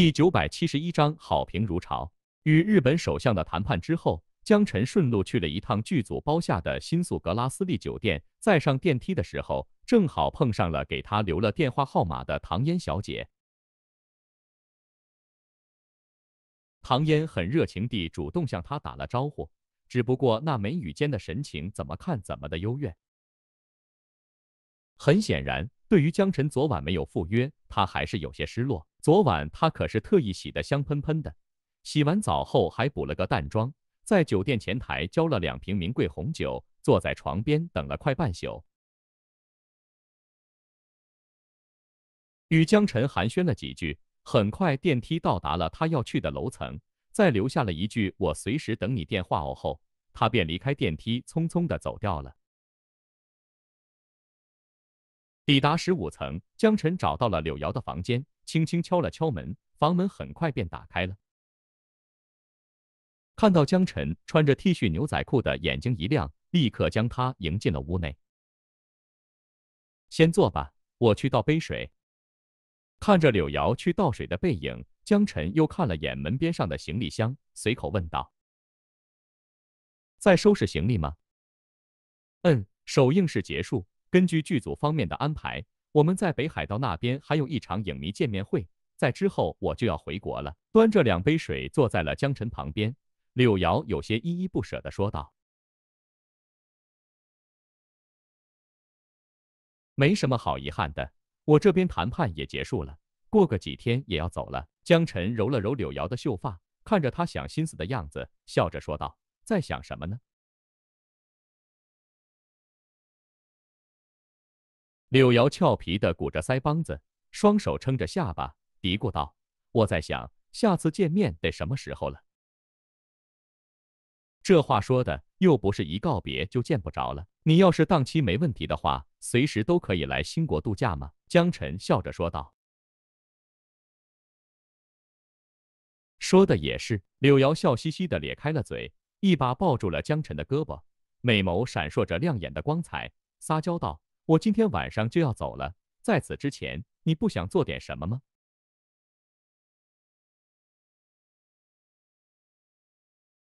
第九百七十一章好评如潮。与日本首相的谈判之后，江晨顺路去了一趟剧组包下的新宿格拉斯利酒店。在上电梯的时候，正好碰上了给他留了电话号码的唐嫣小姐。唐嫣很热情地主动向他打了招呼，只不过那眉宇间的神情，怎么看怎么的幽怨。很显然，对于江晨昨晚没有赴约，她还是有些失落。昨晚他可是特意洗的香喷喷的，洗完澡后还补了个淡妆，在酒店前台交了两瓶名贵红酒，坐在床边等了快半宿，与江晨寒暄了几句，很快电梯到达了他要去的楼层，在留下了一句“我随时等你电话哦”后，他便离开电梯，匆匆的走掉了。抵达十五层，江晨找到了柳瑶的房间。轻轻敲了敲门，房门很快便打开了。看到江晨穿着 T 恤牛仔裤的眼睛一亮，立刻将他迎进了屋内。先坐吧，我去倒杯水。看着柳瑶去倒水的背影，江晨又看了眼门边上的行李箱，随口问道：“在收拾行李吗？”“嗯，首映式结束，根据剧组方面的安排。”我们在北海道那边还有一场影迷见面会，在之后我就要回国了。端着两杯水坐在了江晨旁边，柳瑶有些依依不舍的说道：“没什么好遗憾的，我这边谈判也结束了，过个几天也要走了。”江晨揉了揉柳瑶的秀发，看着她想心思的样子，笑着说道：“在想什么呢？”柳瑶俏皮地鼓着腮帮子，双手撑着下巴，嘀咕道：“我在想，下次见面得什么时候了？”这话说的又不是一告别就见不着了。你要是档期没问题的话，随时都可以来新国度假吗？”江晨笑着说道。“说的也是。”柳瑶笑嘻嘻地咧开了嘴，一把抱住了江晨的胳膊，美眸闪烁着亮眼的光彩，撒娇道。我今天晚上就要走了，在此之前，你不想做点什么吗？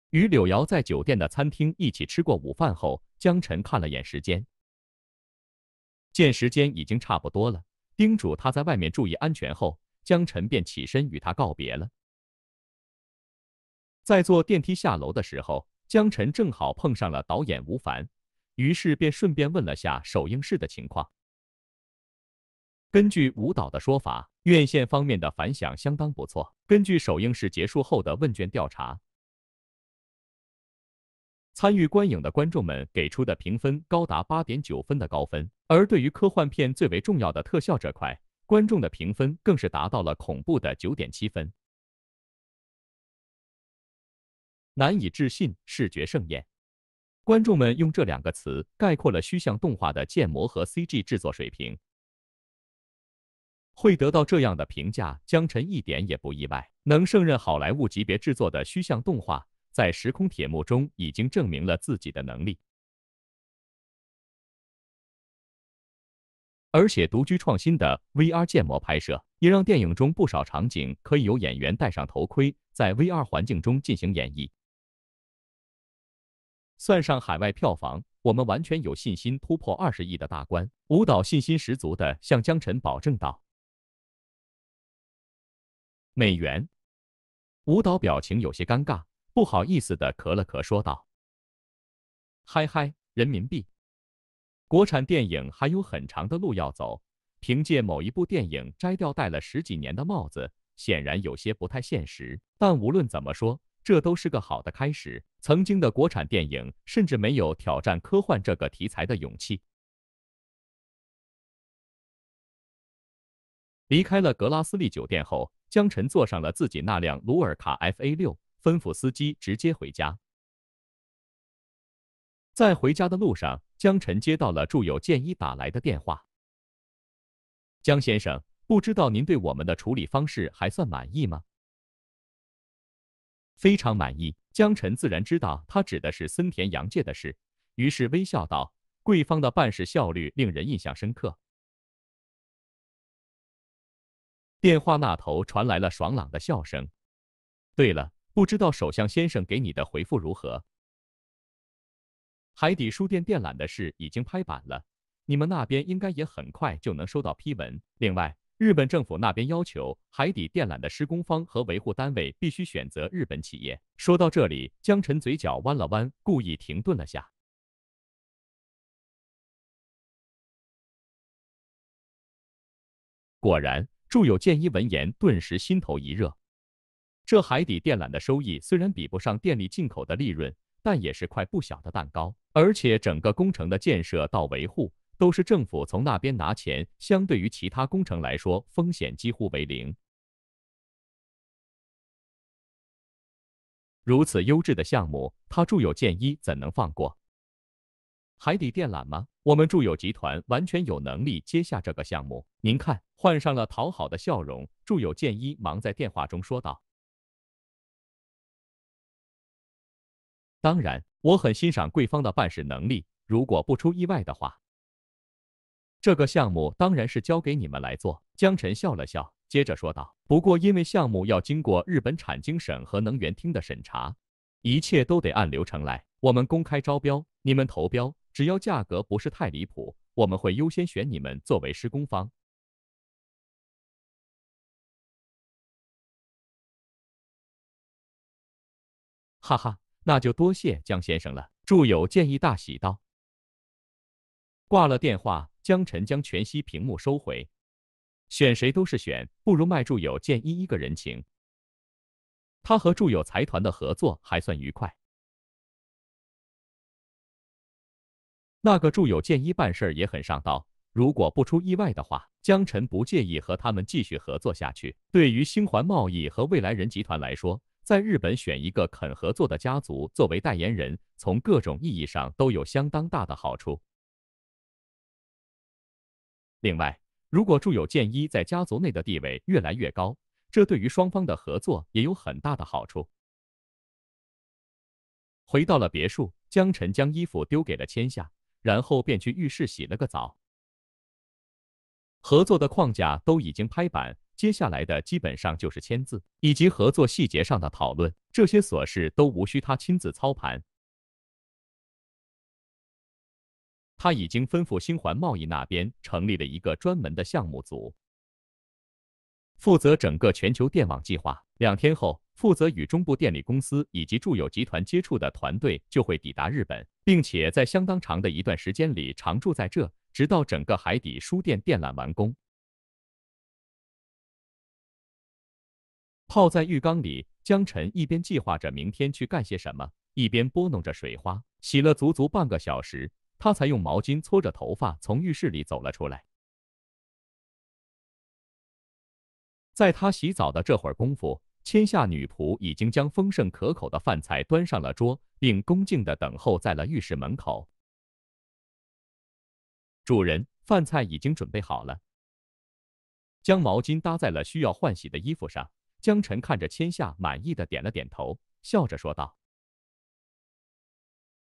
与柳瑶在酒店的餐厅一起吃过午饭后，江晨看了眼时间，见时间已经差不多了，叮嘱他在外面注意安全后，江晨便起身与他告别了。在坐电梯下楼的时候，江晨正好碰上了导演吴凡。于是便顺便问了下首映式的情况。根据舞蹈的说法，院线方面的反响相当不错。根据首映式结束后的问卷调查，参与观影的观众们给出的评分高达八点九分的高分。而对于科幻片最为重要的特效这块，观众的评分更是达到了恐怖的九点七分，难以置信，视觉盛宴。观众们用这两个词概括了虚像动画的建模和 CG 制作水平，会得到这样的评价，江晨一点也不意外。能胜任好莱坞级别制作的虚像动画，在《时空铁幕》中已经证明了自己的能力，而且独居创新的 VR 建模拍摄，也让电影中不少场景可以由演员戴上头盔，在 VR 环境中进行演绎。算上海外票房，我们完全有信心突破二十亿的大关。吴导信心十足地向江晨保证道：“美元。”吴导表情有些尴尬，不好意思地咳了咳，说道：“嗨嗨，人民币。国产电影还有很长的路要走，凭借某一部电影摘掉戴了十几年的帽子，显然有些不太现实。但无论怎么说。”这都是个好的开始。曾经的国产电影甚至没有挑战科幻这个题材的勇气。离开了格拉斯利酒店后，江晨坐上了自己那辆鲁尔卡 FA 六，吩咐司机直接回家。在回家的路上，江晨接到了住友健一打来的电话：“江先生，不知道您对我们的处理方式还算满意吗？”非常满意，江晨自然知道他指的是森田洋介的事，于是微笑道：“贵方的办事效率令人印象深刻。”电话那头传来了爽朗的笑声。对了，不知道首相先生给你的回复如何？海底书店电缆的事已经拍板了，你们那边应该也很快就能收到批文。另外，日本政府那边要求海底电缆的施工方和维护单位必须选择日本企业。说到这里，江晨嘴角弯了弯，故意停顿了下。果然，著有建一闻言顿时心头一热。这海底电缆的收益虽然比不上电力进口的利润，但也是块不小的蛋糕。而且整个工程的建设到维护。都是政府从那边拿钱，相对于其他工程来说，风险几乎为零。如此优质的项目，他住友建一怎能放过？海底电缆吗？我们住友集团完全有能力接下这个项目。您看，换上了讨好的笑容，住友建一忙在电话中说道：“当然，我很欣赏贵方的办事能力。如果不出意外的话。”这个项目当然是交给你们来做。江晨笑了笑，接着说道：“不过因为项目要经过日本产经省和能源厅的审查，一切都得按流程来。我们公开招标，你们投标，只要价格不是太离谱，我们会优先选你们作为施工方。”哈哈，那就多谢江先生了。祝友建议大喜道，挂了电话。江晨将全息屏幕收回，选谁都是选，不如卖祝友健一一个人情。他和祝友财团的合作还算愉快，那个祝友健一办事儿也很上道。如果不出意外的话，江晨不介意和他们继续合作下去。对于星环贸易和未来人集团来说，在日本选一个肯合作的家族作为代言人，从各种意义上都有相当大的好处。另外，如果住友健一在家族内的地位越来越高，这对于双方的合作也有很大的好处。回到了别墅，江晨将衣服丢给了千夏，然后便去浴室洗了个澡。合作的框架都已经拍板，接下来的基本上就是签字以及合作细节上的讨论，这些琐事都无需他亲自操盘。他已经吩咐新环贸易那边成立了一个专门的项目组，负责整个全球电网计划。两天后，负责与中部电力公司以及住友集团接触的团队就会抵达日本，并且在相当长的一段时间里常住在这，直到整个海底输电电缆完工。泡在浴缸里，江晨一边计划着明天去干些什么，一边拨弄着水花，洗了足足半个小时。他才用毛巾搓着头发从浴室里走了出来。在他洗澡的这会儿功夫，千夏女仆已经将丰盛可口的饭菜端上了桌，并恭敬的等候在了浴室门口。主人，饭菜已经准备好了。将毛巾搭在了需要换洗的衣服上，江晨看着千夏，满意的点了点头，笑着说道。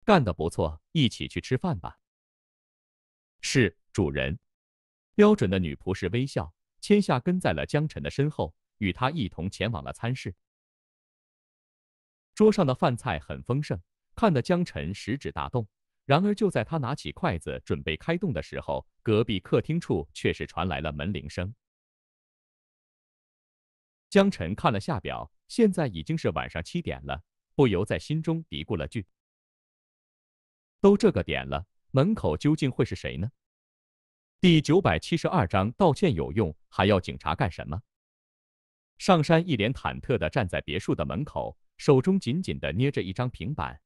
干得不错，一起去吃饭吧。是主人，标准的女仆式微笑，签下跟在了江晨的身后，与他一同前往了餐室。桌上的饭菜很丰盛，看得江晨食指大动。然而就在他拿起筷子准备开动的时候，隔壁客厅处却是传来了门铃声。江晨看了下表，现在已经是晚上七点了，不由在心中嘀咕了句。都这个点了，门口究竟会是谁呢？第九百七十二章道歉有用，还要警察干什么？上山一脸忐忑的站在别墅的门口，手中紧紧的捏着一张平板。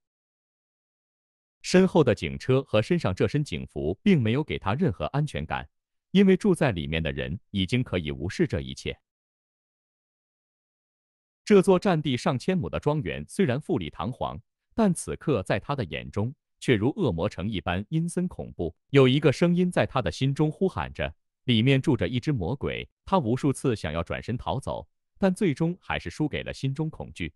身后的警车和身上这身警服并没有给他任何安全感，因为住在里面的人已经可以无视这一切。这座占地上千亩的庄园虽然富丽堂皇，但此刻在他的眼中。却如恶魔城一般阴森恐怖。有一个声音在他的心中呼喊着，里面住着一只魔鬼。他无数次想要转身逃走，但最终还是输给了心中恐惧。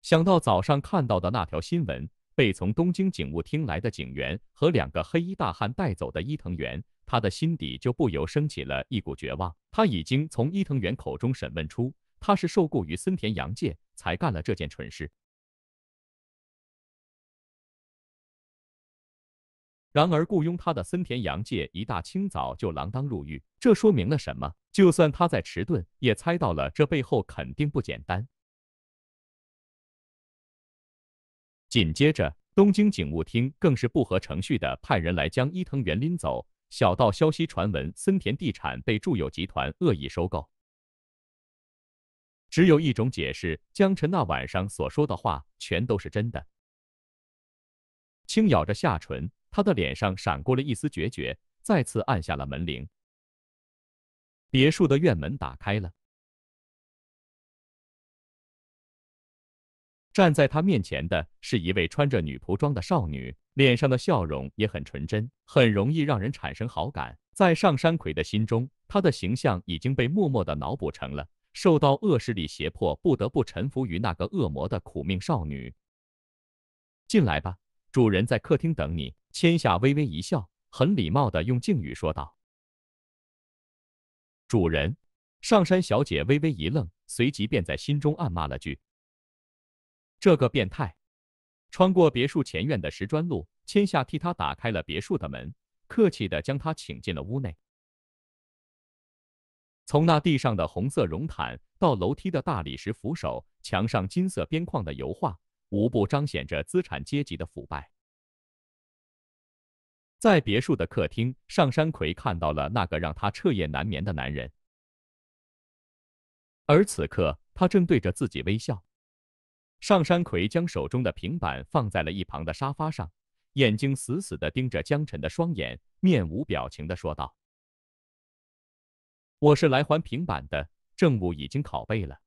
想到早上看到的那条新闻，被从东京警务厅来的警员和两个黑衣大汉带走的伊藤原，他的心底就不由升起了一股绝望。他已经从伊藤原口中审问出，他是受雇于森田洋介。才干了这件蠢事。然而雇佣他的森田洋介一大清早就锒铛入狱，这说明了什么？就算他在迟钝，也猜到了这背后肯定不简单。紧接着东京警务厅更是不合程序的派人来将伊藤园拎走，小道消息传闻森田地产被住友集团恶意收购。只有一种解释：江晨那晚上所说的话全都是真的。轻咬着下唇，他的脸上闪过了一丝决绝，再次按下了门铃。别墅的院门打开了，站在他面前的是一位穿着女仆装的少女，脸上的笑容也很纯真，很容易让人产生好感。在上山葵的心中，她的形象已经被默默的脑补成了。受到恶势力胁迫，不得不臣服于那个恶魔的苦命少女。进来吧，主人在客厅等你。千夏微微一笑，很礼貌的用敬语说道：“主人。”上山小姐微微一愣，随即便在心中暗骂了句：“这个变态。”穿过别墅前院的石砖路，千夏替他打开了别墅的门，客气的将他请进了屋内。从那地上的红色绒毯，到楼梯的大理石扶手，墙上金色边框的油画，无不彰显着资产阶级的腐败。在别墅的客厅，尚山奎看到了那个让他彻夜难眠的男人，而此刻他正对着自己微笑。尚山奎将手中的平板放在了一旁的沙发上，眼睛死死地盯着江晨的双眼，面无表情地说道。我是来还平板的，证物已经拷贝了。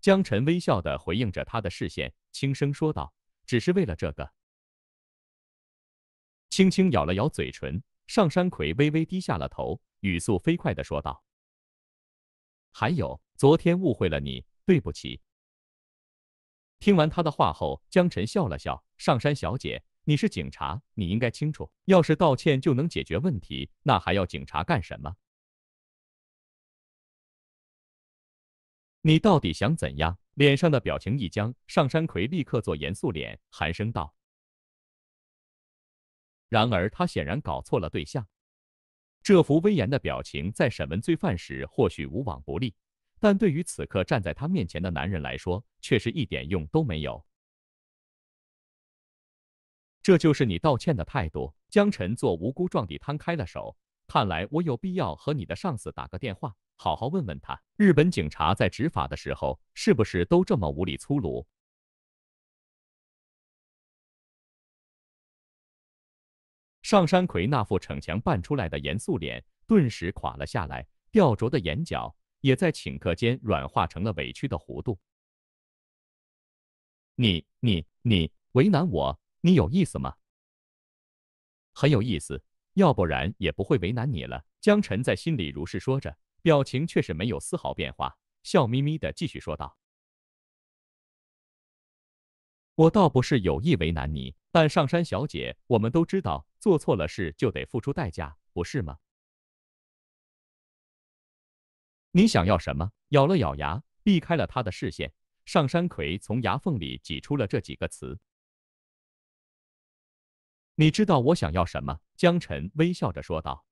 江晨微笑的回应着他的视线，轻声说道：“只是为了这个。”轻轻咬了咬嘴唇，上山葵微微低下了头，语速飞快的说道：“还有，昨天误会了你，对不起。”听完他的话后，江晨笑了笑：“上山小姐，你是警察，你应该清楚，要是道歉就能解决问题，那还要警察干什么？”你到底想怎样？脸上的表情一僵，上山魁立刻做严肃脸，寒声道。然而他显然搞错了对象，这副威严的表情在审问罪犯时或许无往不利，但对于此刻站在他面前的男人来说，却是一点用都没有。这就是你道歉的态度？江晨做无辜状地摊开了手。看来我有必要和你的上司打个电话。好好问问他，日本警察在执法的时候是不是都这么无理粗鲁？上山魁那副逞强扮出来的严肃脸顿时垮了下来，吊着的眼角也在顷刻间软化成了委屈的弧度。你、你、你，为难我，你有意思吗？很有意思，要不然也不会为难你了。江晨在心里如是说着。表情却是没有丝毫变化，笑眯眯的继续说道：“我倒不是有意为难你，但上山小姐，我们都知道，做错了事就得付出代价，不是吗？”你想要什么？咬了咬牙，避开了他的视线。上山葵从牙缝里挤出了这几个词：“你知道我想要什么？”江晨微笑着说道。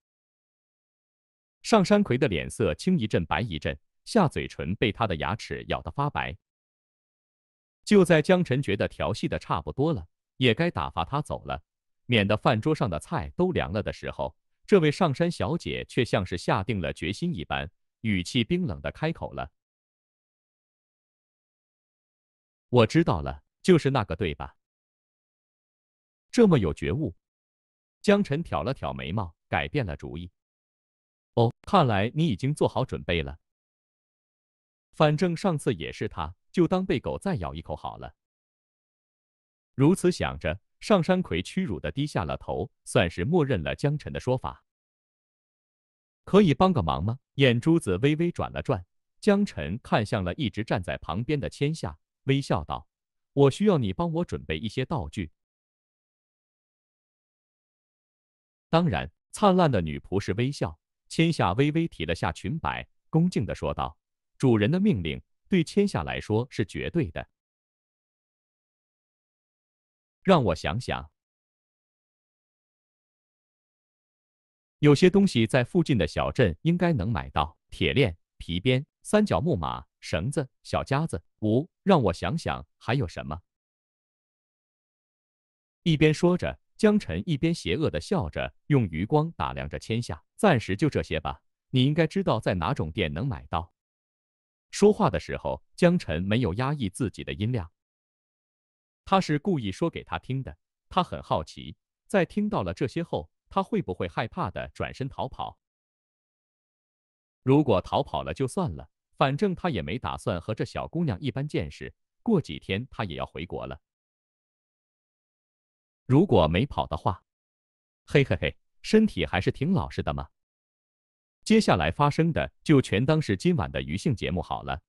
上山葵的脸色青一阵白一阵，下嘴唇被他的牙齿咬得发白。就在江晨觉得调戏的差不多了，也该打发他走了，免得饭桌上的菜都凉了的时候，这位上山小姐却像是下定了决心一般，语气冰冷的开口了：“我知道了，就是那个，对吧？这么有觉悟。”江晨挑了挑眉毛，改变了主意。哦，看来你已经做好准备了。反正上次也是他，就当被狗再咬一口好了。如此想着，上山魁屈辱的低下了头，算是默认了江晨的说法。可以帮个忙吗？眼珠子微微转了转，江晨看向了一直站在旁边的千夏，微笑道：“我需要你帮我准备一些道具。”当然，灿烂的女仆是微笑。千夏微微提了下裙摆，恭敬的说道：“主人的命令对千夏来说是绝对的。让我想想，有些东西在附近的小镇应该能买到：铁链、皮鞭、三角木马、绳子、小夹子。五，让我想想还有什么。”一边说着。江晨一边邪恶的笑着，用余光打量着千夏。暂时就这些吧，你应该知道在哪种店能买到。说话的时候，江晨没有压抑自己的音量，他是故意说给他听的。他很好奇，在听到了这些后，他会不会害怕的转身逃跑？如果逃跑了就算了，反正他也没打算和这小姑娘一般见识。过几天他也要回国了。如果没跑的话，嘿嘿嘿，身体还是挺老实的嘛。接下来发生的，就全当是今晚的余兴节目好了。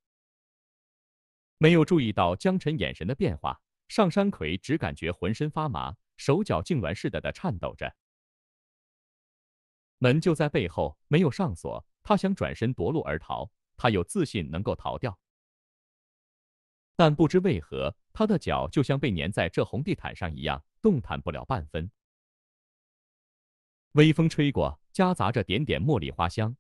没有注意到江晨眼神的变化，尚山魁只感觉浑身发麻，手脚痉挛似的的颤抖着。门就在背后，没有上锁，他想转身夺路而逃，他有自信能够逃掉。但不知为何，他的脚就像被粘在这红地毯上一样。动弹不了半分。微风吹过，夹杂着点点茉莉花香。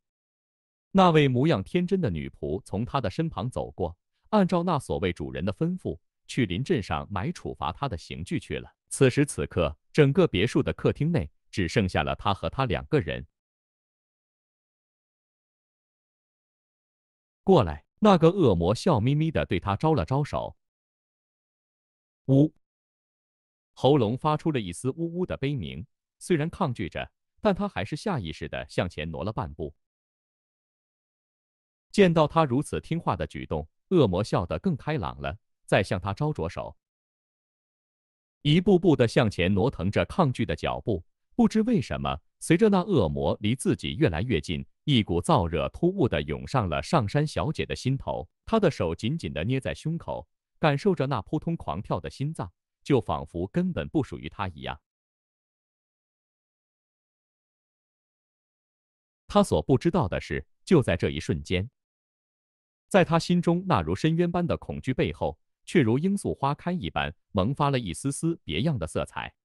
那位模样天真的女仆从他的身旁走过，按照那所谓主人的吩咐，去林镇上买处罚他的刑具去了。此时此刻，整个别墅的客厅内只剩下了他和他两个人。过来，那个恶魔笑眯眯的对他招了招手。唔。喉咙发出了一丝呜呜的悲鸣，虽然抗拒着，但他还是下意识的向前挪了半步。见到他如此听话的举动，恶魔笑得更开朗了，在向他招着手，一步步的向前挪，腾着抗拒的脚步。不知为什么，随着那恶魔离自己越来越近，一股燥热突兀的涌上了上山小姐的心头，她的手紧紧的捏在胸口，感受着那扑通狂跳的心脏。就仿佛根本不属于他一样。他所不知道的是，就在这一瞬间，在他心中那如深渊般的恐惧背后，却如罂粟花开一般，萌发了一丝丝别样的色彩。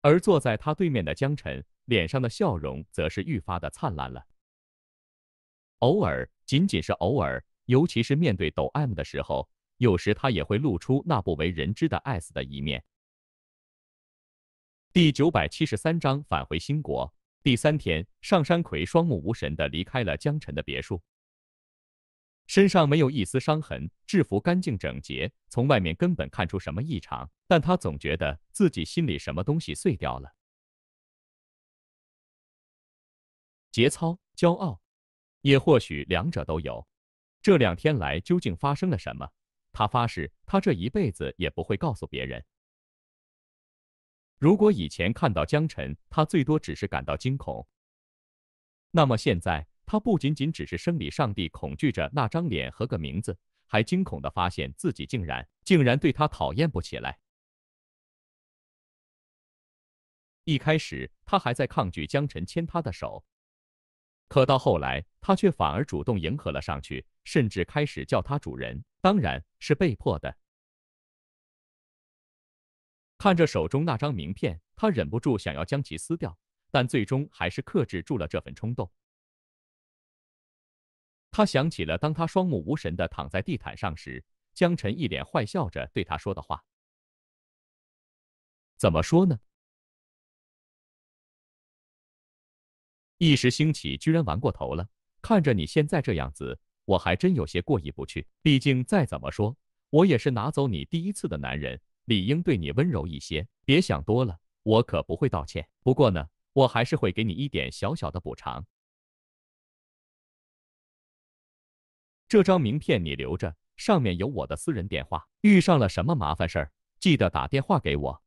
而坐在他对面的江晨，脸上的笑容则是愈发的灿烂了。偶尔，仅仅是偶尔，尤其是面对抖 M 的时候。有时他也会露出那不为人知的 S 的一面。第九百七十三章返回新国。第三天，上山魁双目无神的离开了江晨的别墅，身上没有一丝伤痕，制服干净整洁，从外面根本看出什么异常。但他总觉得自己心里什么东西碎掉了，节操、骄傲，也或许两者都有。这两天来究竟发生了什么？他发誓，他这一辈子也不会告诉别人。如果以前看到江晨，他最多只是感到惊恐，那么现在他不仅仅只是生理上地恐惧着那张脸和个名字，还惊恐的发现自己竟然竟然对他讨厌不起来。一开始他还在抗拒江晨牵他的手，可到后来他却反而主动迎合了上去，甚至开始叫他主人。当然。是被迫的。看着手中那张名片，他忍不住想要将其撕掉，但最终还是克制住了这份冲动。他想起了，当他双目无神的躺在地毯上时，江晨一脸坏笑着对他说的话。怎么说呢？一时兴起，居然玩过头了。看着你现在这样子。我还真有些过意不去，毕竟再怎么说，我也是拿走你第一次的男人，理应对你温柔一些。别想多了，我可不会道歉。不过呢，我还是会给你一点小小的补偿。这张名片你留着，上面有我的私人电话。遇上了什么麻烦事儿，记得打电话给我。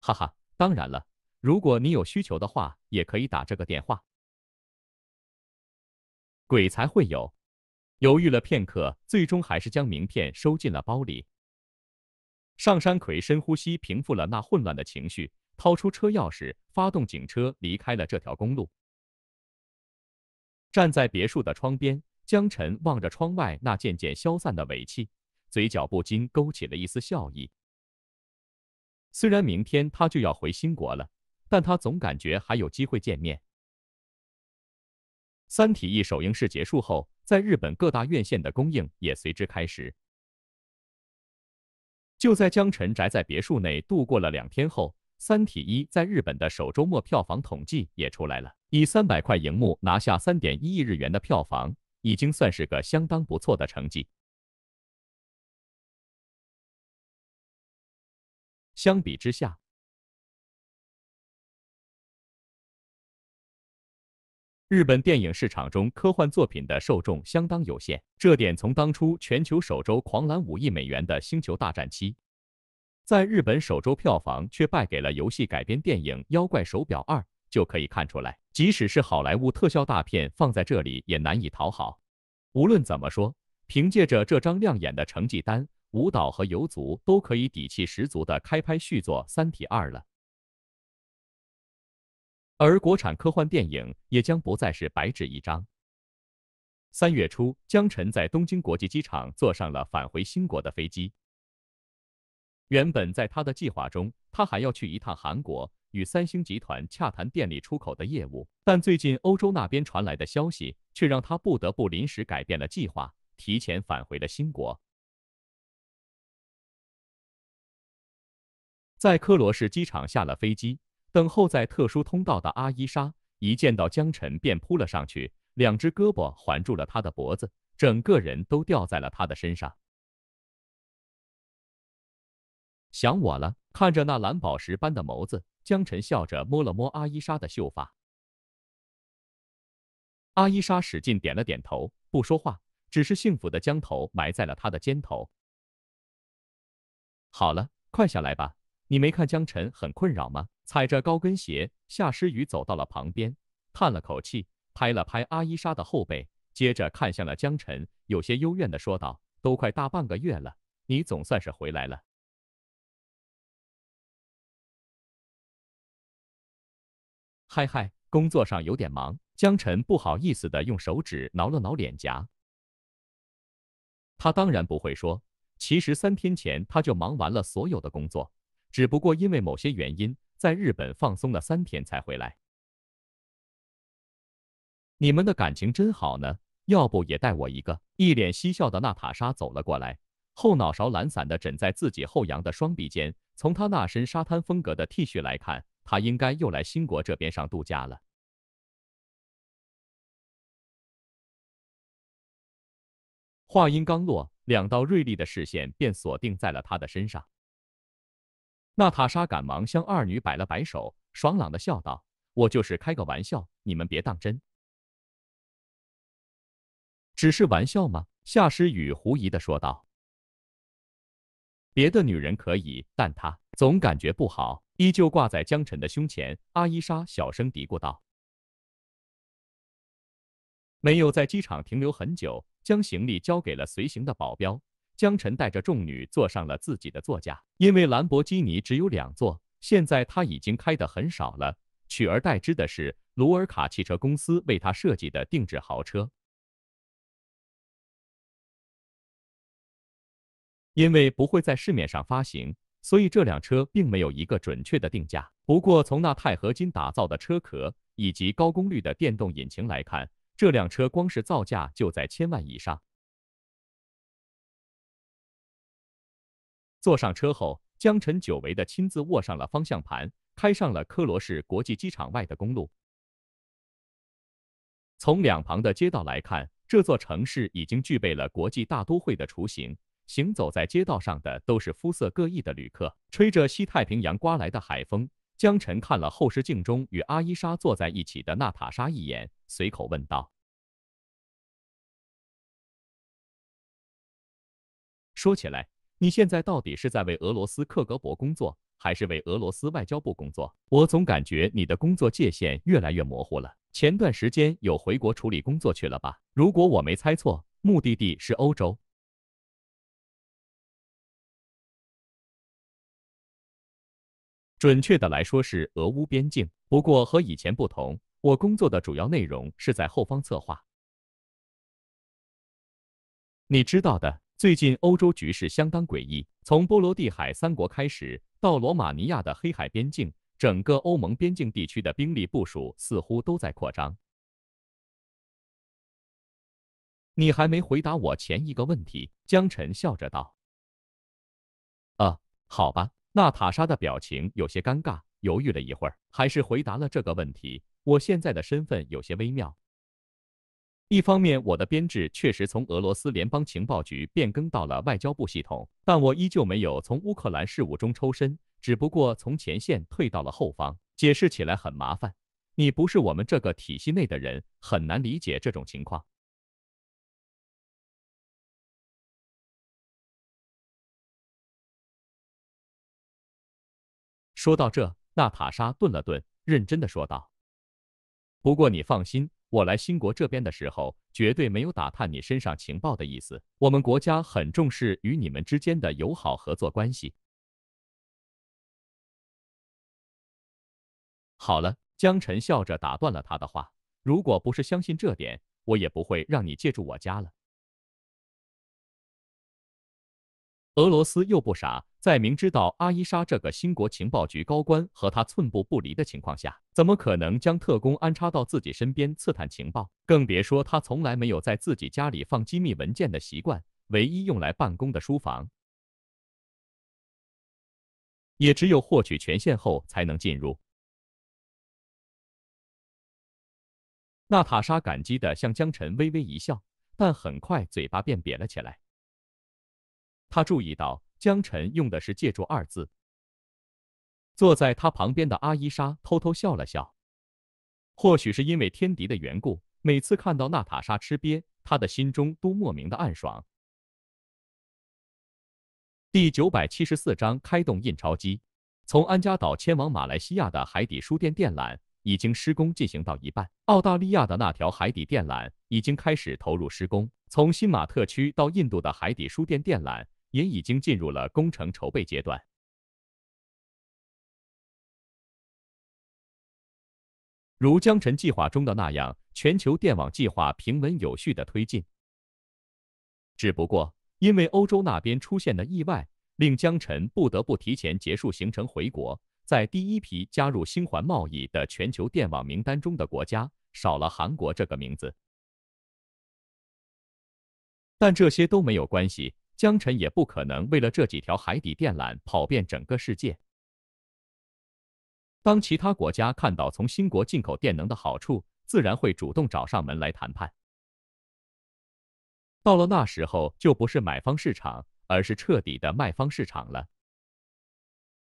哈哈，当然了，如果你有需求的话，也可以打这个电话。鬼才会有！犹豫了片刻，最终还是将名片收进了包里。上山魁深呼吸，平复了那混乱的情绪，掏出车钥匙，发动警车，离开了这条公路。站在别墅的窗边，江晨望着窗外那渐渐消散的尾气，嘴角不禁勾起了一丝笑意。虽然明天他就要回新国了，但他总感觉还有机会见面。《三体一》首映式结束后，在日本各大院线的公映也随之开始。就在江辰宅在别墅内度过了两天后，《三体一》在日本的首周末票房统计也出来了，以三百块银幕拿下三点一亿日元的票房，已经算是个相当不错的成绩。相比之下，日本电影市场中，科幻作品的受众相当有限，这点从当初全球首周狂揽五亿美元的《星球大战七》，在日本首周票房却败给了游戏改编电影《妖怪手表二》就可以看出来。即使是好莱坞特效大片放在这里，也难以讨好。无论怎么说，凭借着这张亮眼的成绩单，舞蹈和游族都可以底气十足的开拍续作《三体二》了。而国产科幻电影也将不再是白纸一张。三月初，江晨在东京国际机场坐上了返回新国的飞机。原本在他的计划中，他还要去一趟韩国，与三星集团洽谈电力出口的业务。但最近欧洲那边传来的消息，却让他不得不临时改变了计划，提前返回了新国。在科罗市机场下了飞机。等候在特殊通道的阿伊莎一见到江晨便扑了上去，两只胳膊环住了他的脖子，整个人都掉在了他的身上。想我了？看着那蓝宝石般的眸子，江晨笑着摸了摸阿伊莎的秀发。阿伊莎使劲点了点头，不说话，只是幸福的将头埋在了他的肩头。好了，快下来吧，你没看江晨很困扰吗？踩着高跟鞋，夏诗雨走到了旁边，叹了口气，拍了拍阿伊莎的后背，接着看向了江晨，有些幽怨的说道：“都快大半个月了，你总算是回来了。”“嗨嗨，工作上有点忙。”江晨不好意思的用手指挠了挠脸颊。他当然不会说，其实三天前他就忙完了所有的工作，只不过因为某些原因。在日本放松了三天才回来，你们的感情真好呢。要不也带我一个？一脸嬉笑的娜塔莎走了过来，后脑勺懒散的枕在自己后仰的双臂间。从她那身沙滩风格的 T 恤来看，她应该又来新国这边上度假了。话音刚落，两道锐利的视线便锁定在了他的身上。娜塔莎赶忙向二女摆了摆手，爽朗的笑道：“我就是开个玩笑，你们别当真。”只是玩笑吗？夏诗雨狐疑的说道。别的女人可以，但她总感觉不好，依旧挂在江晨的胸前。阿伊莎小声嘀咕道。没有在机场停留很久，将行李交给了随行的保镖。江晨带着众女坐上了自己的座驾，因为兰博基尼只有两座，现在他已经开的很少了，取而代之的是卢尔卡汽车公司为他设计的定制豪车。因为不会在市面上发行，所以这辆车并没有一个准确的定价。不过从那钛合金打造的车壳以及高功率的电动引擎来看，这辆车光是造价就在千万以上。坐上车后，江晨久违的亲自握上了方向盘，开上了科罗市国际机场外的公路。从两旁的街道来看，这座城市已经具备了国际大都会的雏形。行走在街道上的都是肤色各异的旅客，吹着西太平洋刮来的海风，江晨看了后视镜中与阿伊莎坐在一起的娜塔莎一眼，随口问道：“说起来。”你现在到底是在为俄罗斯克格勃工作，还是为俄罗斯外交部工作？我总感觉你的工作界限越来越模糊了。前段时间有回国处理工作去了吧？如果我没猜错，目的地是欧洲。准确的来说是俄乌边境。不过和以前不同，我工作的主要内容是在后方策划。你知道的。最近欧洲局势相当诡异，从波罗的海三国开始，到罗马尼亚的黑海边境，整个欧盟边境地区的兵力部署似乎都在扩张。你还没回答我前一个问题，江晨笑着道：“啊，好吧。”娜塔莎的表情有些尴尬，犹豫了一会儿，还是回答了这个问题。我现在的身份有些微妙。一方面，我的编制确实从俄罗斯联邦情报局变更到了外交部系统，但我依旧没有从乌克兰事务中抽身，只不过从前线退到了后方。解释起来很麻烦，你不是我们这个体系内的人，很难理解这种情况。说到这，娜塔莎顿了顿，认真的说道：“不过你放心。”我来新国这边的时候，绝对没有打探你身上情报的意思。我们国家很重视与你们之间的友好合作关系。好了，江晨笑着打断了他的话。如果不是相信这点，我也不会让你借住我家了。俄罗斯又不傻，在明知道阿伊莎这个新国情报局高官和他寸步不离的情况下，怎么可能将特工安插到自己身边刺探情报？更别说他从来没有在自己家里放机密文件的习惯，唯一用来办公的书房，也只有获取权限后才能进入。娜塔莎感激的向江晨微微一笑，但很快嘴巴便瘪了起来。他注意到江晨用的是“借助”二字。坐在他旁边的阿伊莎偷偷笑了笑。或许是因为天敌的缘故，每次看到娜塔莎吃瘪，他的心中都莫名的暗爽。第九百七十四章开动印钞机。从安加岛迁往马来西亚的海底书店电缆已经施工进行到一半，澳大利亚的那条海底电缆已经开始投入施工，从新马特区到印度的海底书店电缆。也已经进入了工程筹备阶段，如江晨计划中的那样，全球电网计划平稳有序的推进。只不过因为欧洲那边出现的意外，令江晨不得不提前结束行程回国。在第一批加入新环贸易的全球电网名单中的国家，少了韩国这个名字。但这些都没有关系。江晨也不可能为了这几条海底电缆跑遍整个世界。当其他国家看到从新国进口电能的好处，自然会主动找上门来谈判。到了那时候，就不是买方市场，而是彻底的卖方市场了。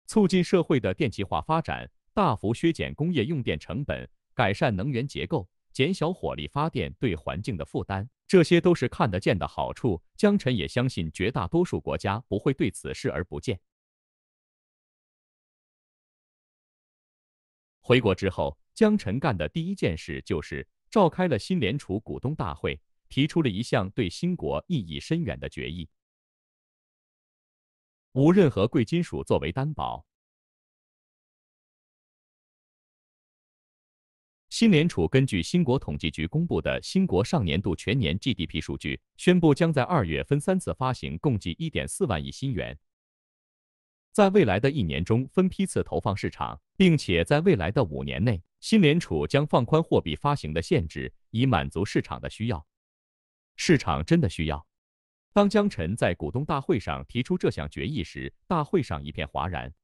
促进社会的电气化发展，大幅削减工业用电成本，改善能源结构，减小火力发电对环境的负担。这些都是看得见的好处。江晨也相信绝大多数国家不会对此视而不见。回国之后，江晨干的第一件事就是召开了新联储股东大会，提出了一项对新国意义深远的决议，无任何贵金属作为担保。新联储根据新国统计局公布的新国上年度全年 GDP 数据，宣布将在二月分三次发行共计一点四万亿新元，在未来的一年中分批次投放市场，并且在未来的五年内，新联储将放宽货币发行的限制，以满足市场的需要。市场真的需要。当江晨在股东大会上提出这项决议时，大会上一片哗然。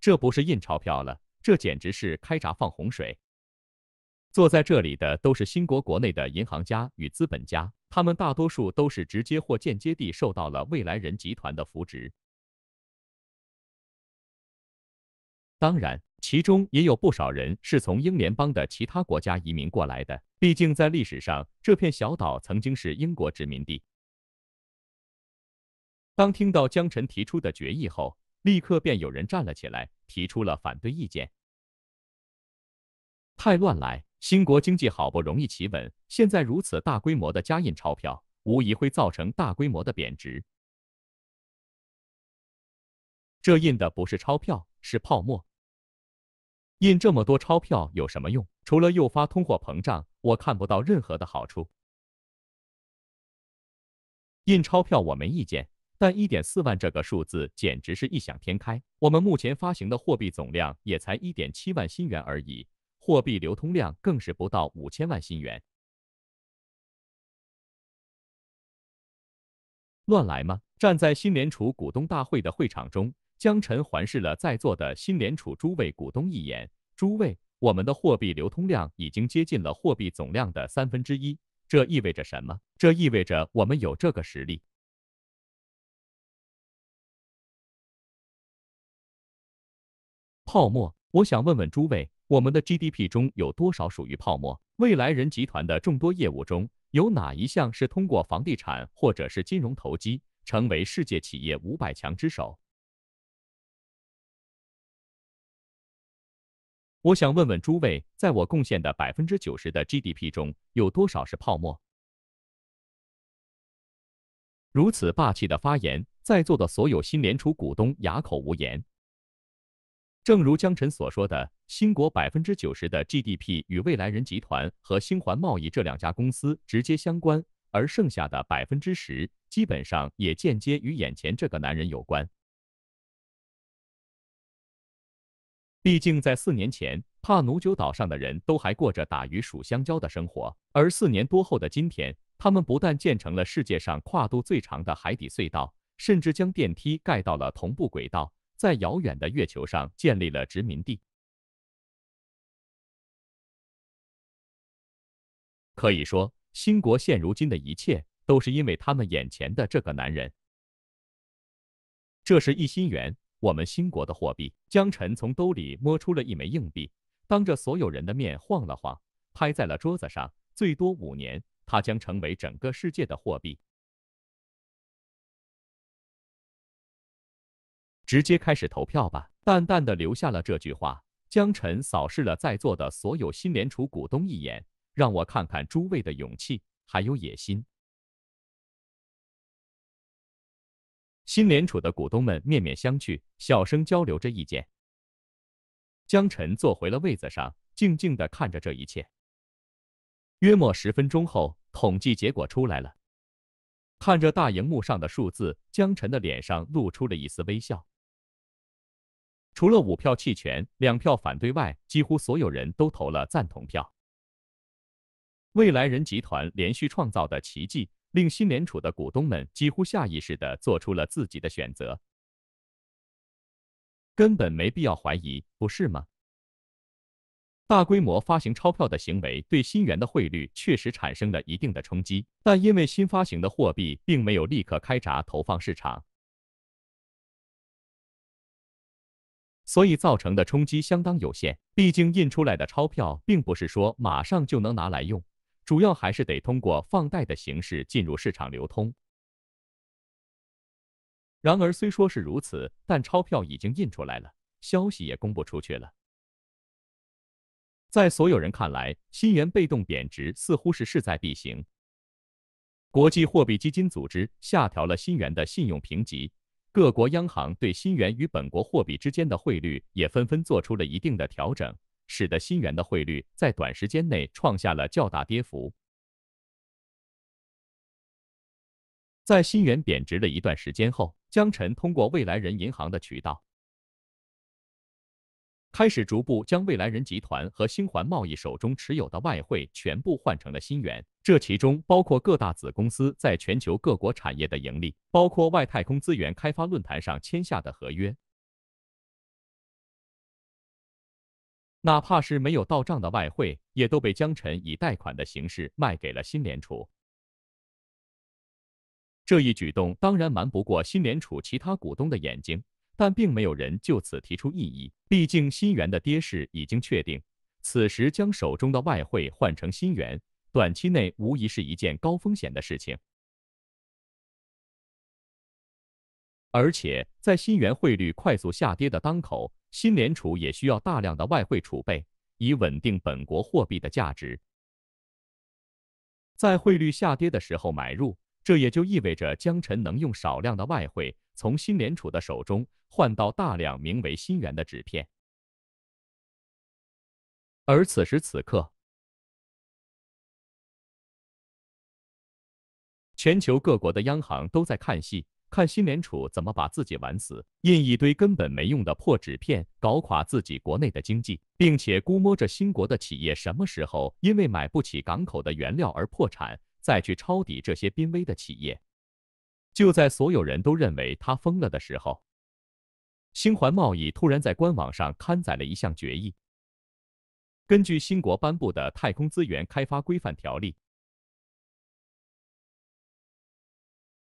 这不是印钞票了。这简直是开闸放洪水！坐在这里的都是新国国内的银行家与资本家，他们大多数都是直接或间接地受到了未来人集团的扶植。当然，其中也有不少人是从英联邦的其他国家移民过来的，毕竟在历史上，这片小岛曾经是英国殖民地。当听到江晨提出的决议后，立刻便有人站了起来，提出了反对意见。太乱来！新国经济好不容易企稳，现在如此大规模的加印钞票，无疑会造成大规模的贬值。这印的不是钞票，是泡沫。印这么多钞票有什么用？除了诱发通货膨胀，我看不到任何的好处。印钞票我没意见，但一点四万这个数字简直是异想天开。我们目前发行的货币总量也才一点七万新元而已。货币流通量更是不到五千万新元，乱来吗？站在新联储股东大会的会场中，江晨环视了在座的新联储诸位股东一眼。诸位，我们的货币流通量已经接近了货币总量的三分之一，这意味着什么？这意味着我们有这个实力。泡沫，我想问问诸位。我们的 GDP 中有多少属于泡沫？未来人集团的众多业务中有哪一项是通过房地产或者是金融投机成为世界企业五百强之首？我想问问诸位，在我贡献的百分之九十的 GDP 中有多少是泡沫？如此霸气的发言，在座的所有新联储股东哑口无言。正如江晨所说的。新国百分之九十的 GDP 与未来人集团和星环贸易这两家公司直接相关，而剩下的百分之十基本上也间接与眼前这个男人有关。毕竟在四年前，帕努九岛上的人都还过着打鱼数香蕉的生活，而四年多后的今天，他们不但建成了世界上跨度最长的海底隧道，甚至将电梯盖到了同步轨道，在遥远的月球上建立了殖民地。可以说，新国现如今的一切都是因为他们眼前的这个男人。这是一心元，我们新国的货币。江晨从兜里摸出了一枚硬币，当着所有人的面晃了晃，拍在了桌子上。最多五年，它将成为整个世界的货币。直接开始投票吧！淡淡的留下了这句话。江晨扫视了在座的所有新联储股东一眼。让我看看诸位的勇气还有野心。新联储的股东们面面相觑，小声交流着意见。江晨坐回了位子上，静静的看着这一切。约莫十分钟后，统计结果出来了。看着大荧幕上的数字，江晨的脸上露出了一丝微笑。除了五票弃权、两票反对外，几乎所有人都投了赞同票。未来人集团连续创造的奇迹，令新联储的股东们几乎下意识地做出了自己的选择，根本没必要怀疑，不是吗？大规模发行钞票的行为对新元的汇率确实产生了一定的冲击，但因为新发行的货币并没有立刻开闸投放市场，所以造成的冲击相当有限。毕竟印出来的钞票并不是说马上就能拿来用。主要还是得通过放贷的形式进入市场流通。然而，虽说是如此，但钞票已经印出来了，消息也公布出去了。在所有人看来，新元被动贬值似乎是势在必行。国际货币基金组织下调了新元的信用评级，各国央行对新元与本国货币之间的汇率也纷纷做出了一定的调整。使得新元的汇率在短时间内创下了较大跌幅。在新元贬值了一段时间后，江晨通过未来人银行的渠道，开始逐步将未来人集团和星环贸易手中持有的外汇全部换成了新元，这其中包括各大子公司在全球各国产业的盈利，包括外太空资源开发论坛上签下的合约。哪怕是没有到账的外汇，也都被江晨以贷款的形式卖给了新联储。这一举动当然瞒不过新联储其他股东的眼睛，但并没有人就此提出异议。毕竟新元的跌势已经确定，此时将手中的外汇换成新元，短期内无疑是一件高风险的事情。而且在新元汇率快速下跌的当口。新联储也需要大量的外汇储备，以稳定本国货币的价值。在汇率下跌的时候买入，这也就意味着江晨能用少量的外汇，从新联储的手中换到大量名为新元的纸片。而此时此刻，全球各国的央行都在看戏。看新联储怎么把自己玩死，印一堆根本没用的破纸片，搞垮自己国内的经济，并且估摸着新国的企业什么时候因为买不起港口的原料而破产，再去抄底这些濒危的企业。就在所有人都认为他疯了的时候，新环贸易突然在官网上刊载了一项决议。根据新国颁布的太空资源开发规范条例。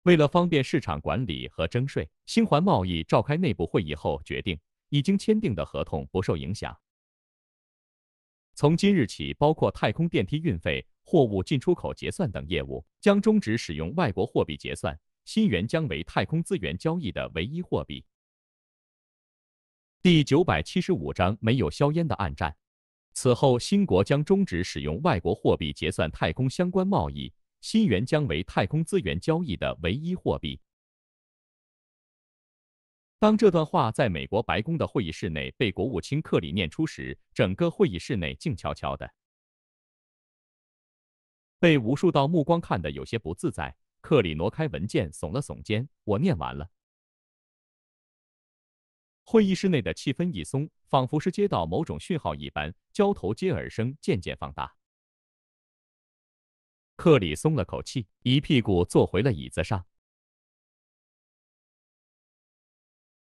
为了方便市场管理和征税，新环贸易召开内部会议后决定，已经签订的合同不受影响。从今日起，包括太空电梯运费、货物进出口结算等业务将终止使用外国货币结算，新元将为太空资源交易的唯一货币。第九百七十五章没有硝烟的暗战。此后，新国将终止使用外国货币结算太空相关贸易。新元将为太空资源交易的唯一货币。当这段话在美国白宫的会议室内被国务卿克里念出时，整个会议室内静悄悄的，被无数道目光看得有些不自在。克里挪开文件，耸了耸肩：“我念完了。”会议室内的气氛一松，仿佛是接到某种讯号一般，交头接耳声渐渐放大。克里松了口气，一屁股坐回了椅子上，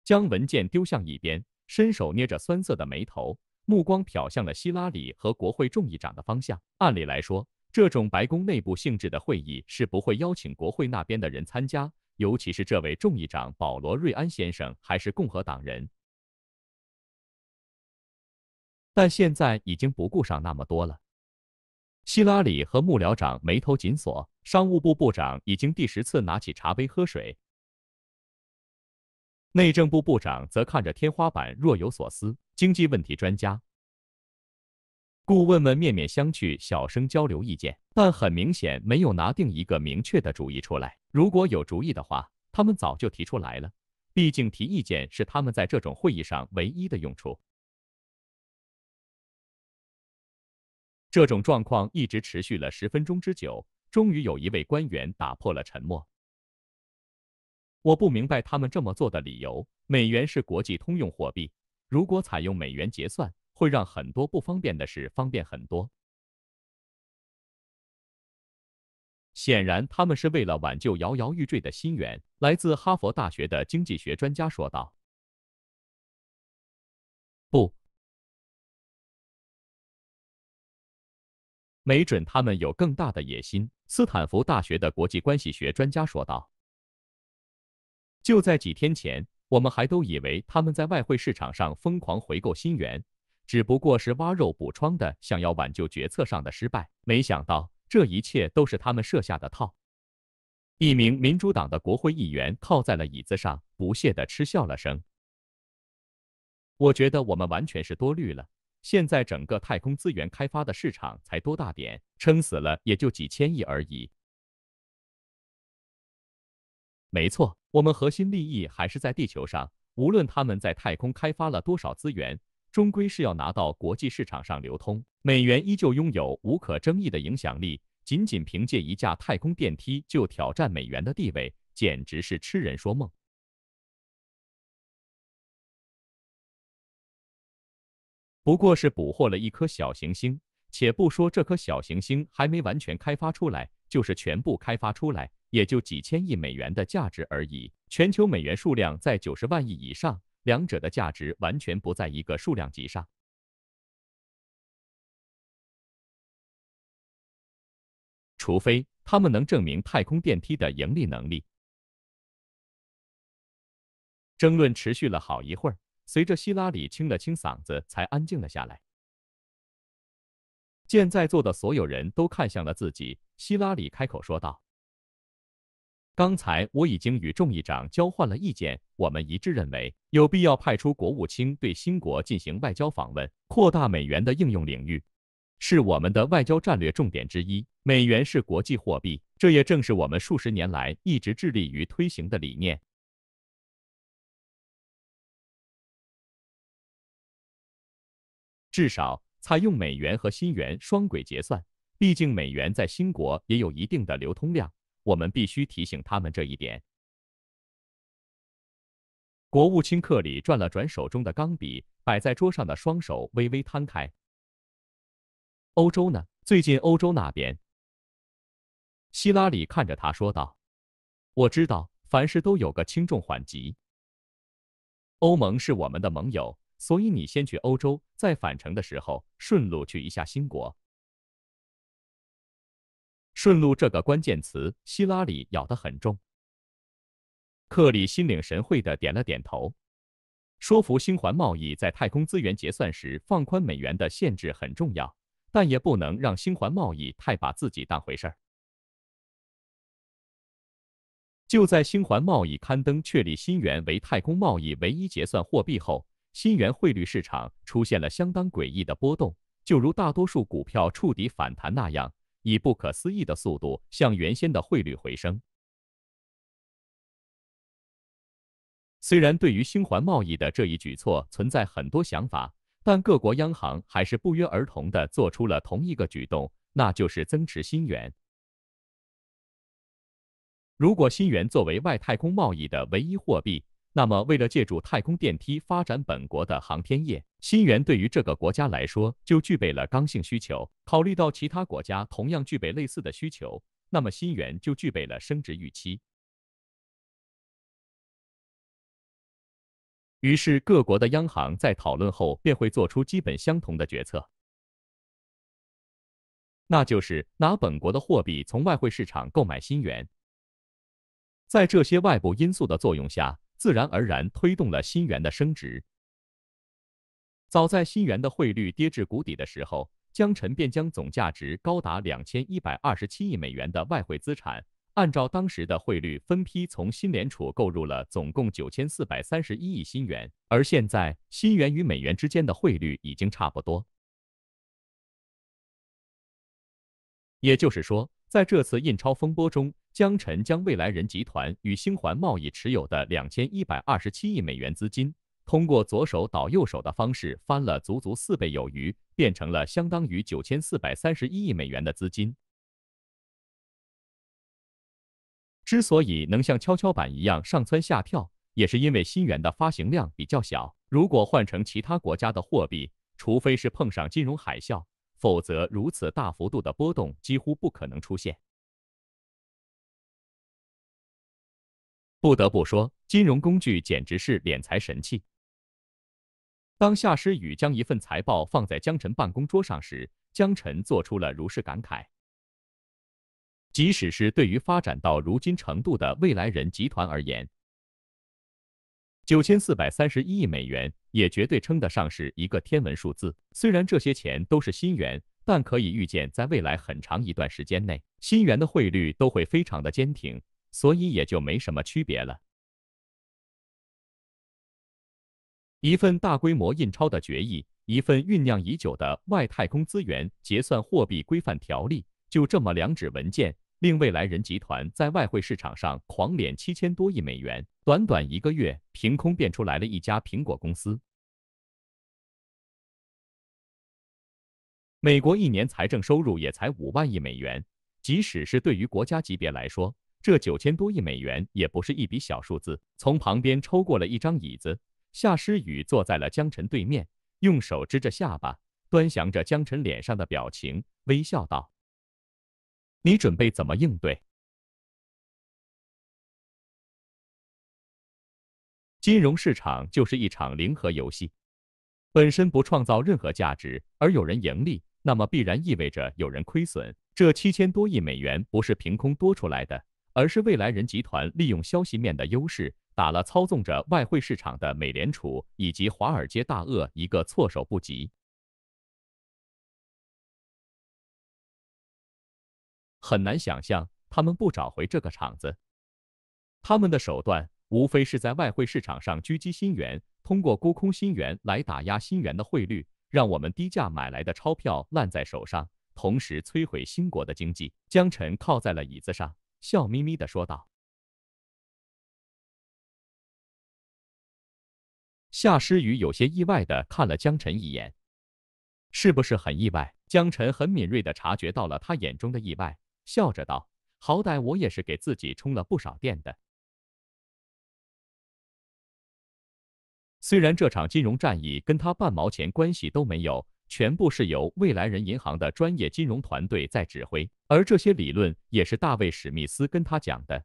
将文件丢向一边，伸手捏着酸涩的眉头，目光瞟向了希拉里和国会众议长的方向。按理来说，这种白宫内部性质的会议是不会邀请国会那边的人参加，尤其是这位众议长保罗·瑞安先生还是共和党人。但现在已经不顾上那么多了。希拉里和幕僚长眉头紧锁，商务部部长已经第十次拿起茶杯喝水，内政部部长则看着天花板若有所思。经济问题专家、顾问们面面相觑，小声交流意见，但很明显没有拿定一个明确的主意出来。如果有主意的话，他们早就提出来了。毕竟提意见是他们在这种会议上唯一的用处。这种状况一直持续了十分钟之久，终于有一位官员打破了沉默。我不明白他们这么做的理由。美元是国际通用货币，如果采用美元结算，会让很多不方便的事方便很多。显然，他们是为了挽救摇摇欲坠的新元。来自哈佛大学的经济学专家说道：“不。”没准他们有更大的野心，斯坦福大学的国际关系学专家说道。就在几天前，我们还都以为他们在外汇市场上疯狂回购新元，只不过是挖肉补疮的，想要挽救决策上的失败。没想到这一切都是他们设下的套。一名民主党的国会议员靠在了椅子上，不屑地嗤笑了声：“我觉得我们完全是多虑了。”现在整个太空资源开发的市场才多大点？撑死了也就几千亿而已。没错，我们核心利益还是在地球上。无论他们在太空开发了多少资源，终归是要拿到国际市场上流通。美元依旧拥有无可争议的影响力。仅仅凭借一架太空电梯就挑战美元的地位，简直是痴人说梦。不过是捕获了一颗小行星，且不说这颗小行星还没完全开发出来，就是全部开发出来，也就几千亿美元的价值而已。全球美元数量在九十万亿以上，两者的价值完全不在一个数量级上。除非他们能证明太空电梯的盈利能力。争论持续了好一会儿。随着希拉里清了清嗓子，才安静了下来。见在座的所有人都看向了自己，希拉里开口说道：“刚才我已经与众议长交换了意见，我们一致认为有必要派出国务卿对新国进行外交访问，扩大美元的应用领域，是我们的外交战略重点之一。美元是国际货币，这也正是我们数十年来一直致力于推行的理念。”至少采用美元和新元双轨结算，毕竟美元在新国也有一定的流通量。我们必须提醒他们这一点。国务卿克里转了转手中的钢笔，摆在桌上的双手微微摊开。欧洲呢？最近欧洲那边？希拉里看着他说道：“我知道，凡事都有个轻重缓急。欧盟是我们的盟友。”所以你先去欧洲，在返程的时候顺路去一下新国。顺路这个关键词，希拉里咬得很重。克里心领神会的点了点头。说服新环贸易在太空资源结算时放宽美元的限制很重要，但也不能让新环贸易太把自己当回事儿。就在新环贸易刊登确立新元为太空贸易唯一结算货币后。新元汇率市场出现了相当诡异的波动，就如大多数股票触底反弹那样，以不可思议的速度向原先的汇率回升。虽然对于新环贸易的这一举措存在很多想法，但各国央行还是不约而同地做出了同一个举动，那就是增持新元。如果新元作为外太空贸易的唯一货币，那么，为了借助太空电梯发展本国的航天业，新元对于这个国家来说就具备了刚性需求。考虑到其他国家同样具备类似的需求，那么新元就具备了升值预期。于是，各国的央行在讨论后便会做出基本相同的决策，那就是拿本国的货币从外汇市场购买新元。在这些外部因素的作用下，自然而然推动了新元的升值。早在新元的汇率跌至谷底的时候，江辰便将总价值高达两千一百二十七亿美元的外汇资产，按照当时的汇率分批从新联储购入了总共九千四百三十一亿新元。而现在，新元与美元之间的汇率已经差不多。也就是说，在这次印钞风波中，江晨将未来人集团与星环贸易持有的两千一百二十七亿美元资金，通过左手倒右手的方式翻了足足四倍有余，变成了相当于九千四百三十一亿美元的资金。之所以能像跷跷板一样上蹿下跳，也是因为新元的发行量比较小。如果换成其他国家的货币，除非是碰上金融海啸，否则如此大幅度的波动几乎不可能出现。不得不说，金融工具简直是敛财神器。当夏诗雨将一份财报放在江晨办公桌上时，江晨做出了如是感慨：“即使是对于发展到如今程度的未来人集团而言，九千四百三十一亿美元也绝对称得上是一个天文数字。虽然这些钱都是新元，但可以预见，在未来很长一段时间内，新元的汇率都会非常的坚挺。”所以也就没什么区别了。一份大规模印钞的决议，一份酝酿已久的外太空资源结算货币规范条例，就这么两纸文件，令未来人集团在外汇市场上狂敛七千多亿美元，短短一个月，凭空变出来了一家苹果公司。美国一年财政收入也才五万亿美元，即使是对于国家级别来说。这九千多亿美元也不是一笔小数字。从旁边抽过了一张椅子，夏诗雨坐在了江晨对面，用手支着下巴，端详着江晨脸上的表情，微笑道：“你准备怎么应对？金融市场就是一场零和游戏，本身不创造任何价值，而有人盈利，那么必然意味着有人亏损。这七千多亿美元不是凭空多出来的。”而是未来人集团利用消息面的优势，打了操纵着外汇市场的美联储以及华尔街大鳄一个措手不及。很难想象他们不找回这个场子。他们的手段无非是在外汇市场上狙击新元，通过沽空新元来打压新元的汇率，让我们低价买来的钞票烂在手上，同时摧毁新国的经济。江晨靠在了椅子上。笑眯眯的说道。夏诗雨有些意外的看了江晨一眼，是不是很意外？江晨很敏锐的察觉到了他眼中的意外，笑着道：“好歹我也是给自己充了不少电的，虽然这场金融战役跟他半毛钱关系都没有。”全部是由未来人银行的专业金融团队在指挥，而这些理论也是大卫史密斯跟他讲的。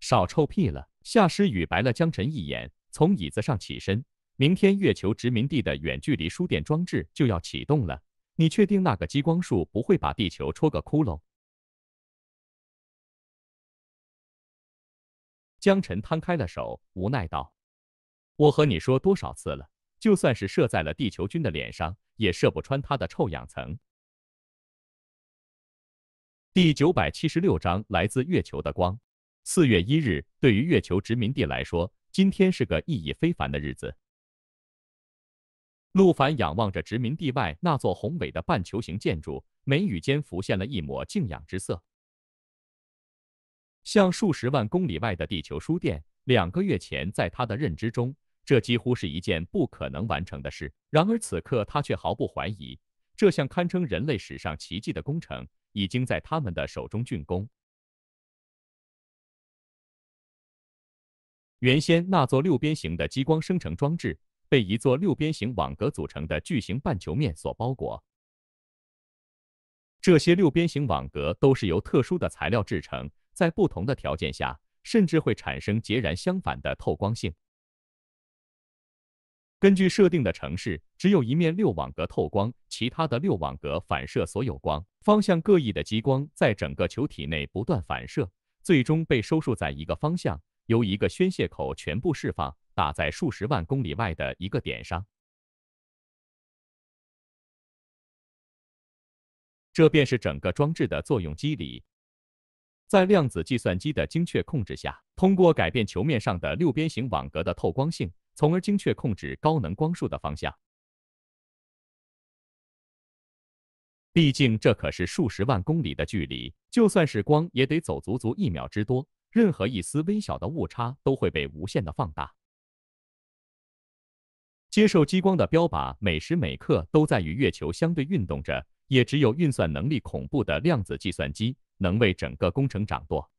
少臭屁了！夏诗雨白了江晨一眼，从椅子上起身。明天月球殖民地的远距离输电装置就要启动了，你确定那个激光束不会把地球戳个窟窿？江晨摊开了手，无奈道。我和你说多少次了？就算是射在了地球君的脸上，也射不穿它的臭氧层。第九百七十六章来自月球的光。四月一日，对于月球殖民地来说，今天是个意义非凡的日子。陆凡仰望着殖民地外那座宏伟的半球形建筑，眉宇间浮现了一抹敬仰之色。像数十万公里外的地球书店，两个月前，在他的认知中。这几乎是一件不可能完成的事。然而此刻，他却毫不怀疑，这项堪称人类史上奇迹的工程已经在他们的手中竣工。原先那座六边形的激光生成装置，被一座六边形网格组成的巨型半球面所包裹。这些六边形网格都是由特殊的材料制成，在不同的条件下，甚至会产生截然相反的透光性。根据设定的城市，只有一面六网格透光，其他的六网格反射所有光。方向各异的激光在整个球体内不断反射，最终被收束在一个方向，由一个宣泄口全部释放，打在数十万公里外的一个点上。这便是整个装置的作用机理。在量子计算机的精确控制下，通过改变球面上的六边形网格的透光性。从而精确控制高能光束的方向。毕竟这可是数十万公里的距离，就算是光也得走足足一秒之多。任何一丝微小的误差都会被无限的放大。接受激光的标靶每时每刻都在与月球相对运动着，也只有运算能力恐怖的量子计算机能为整个工程掌舵。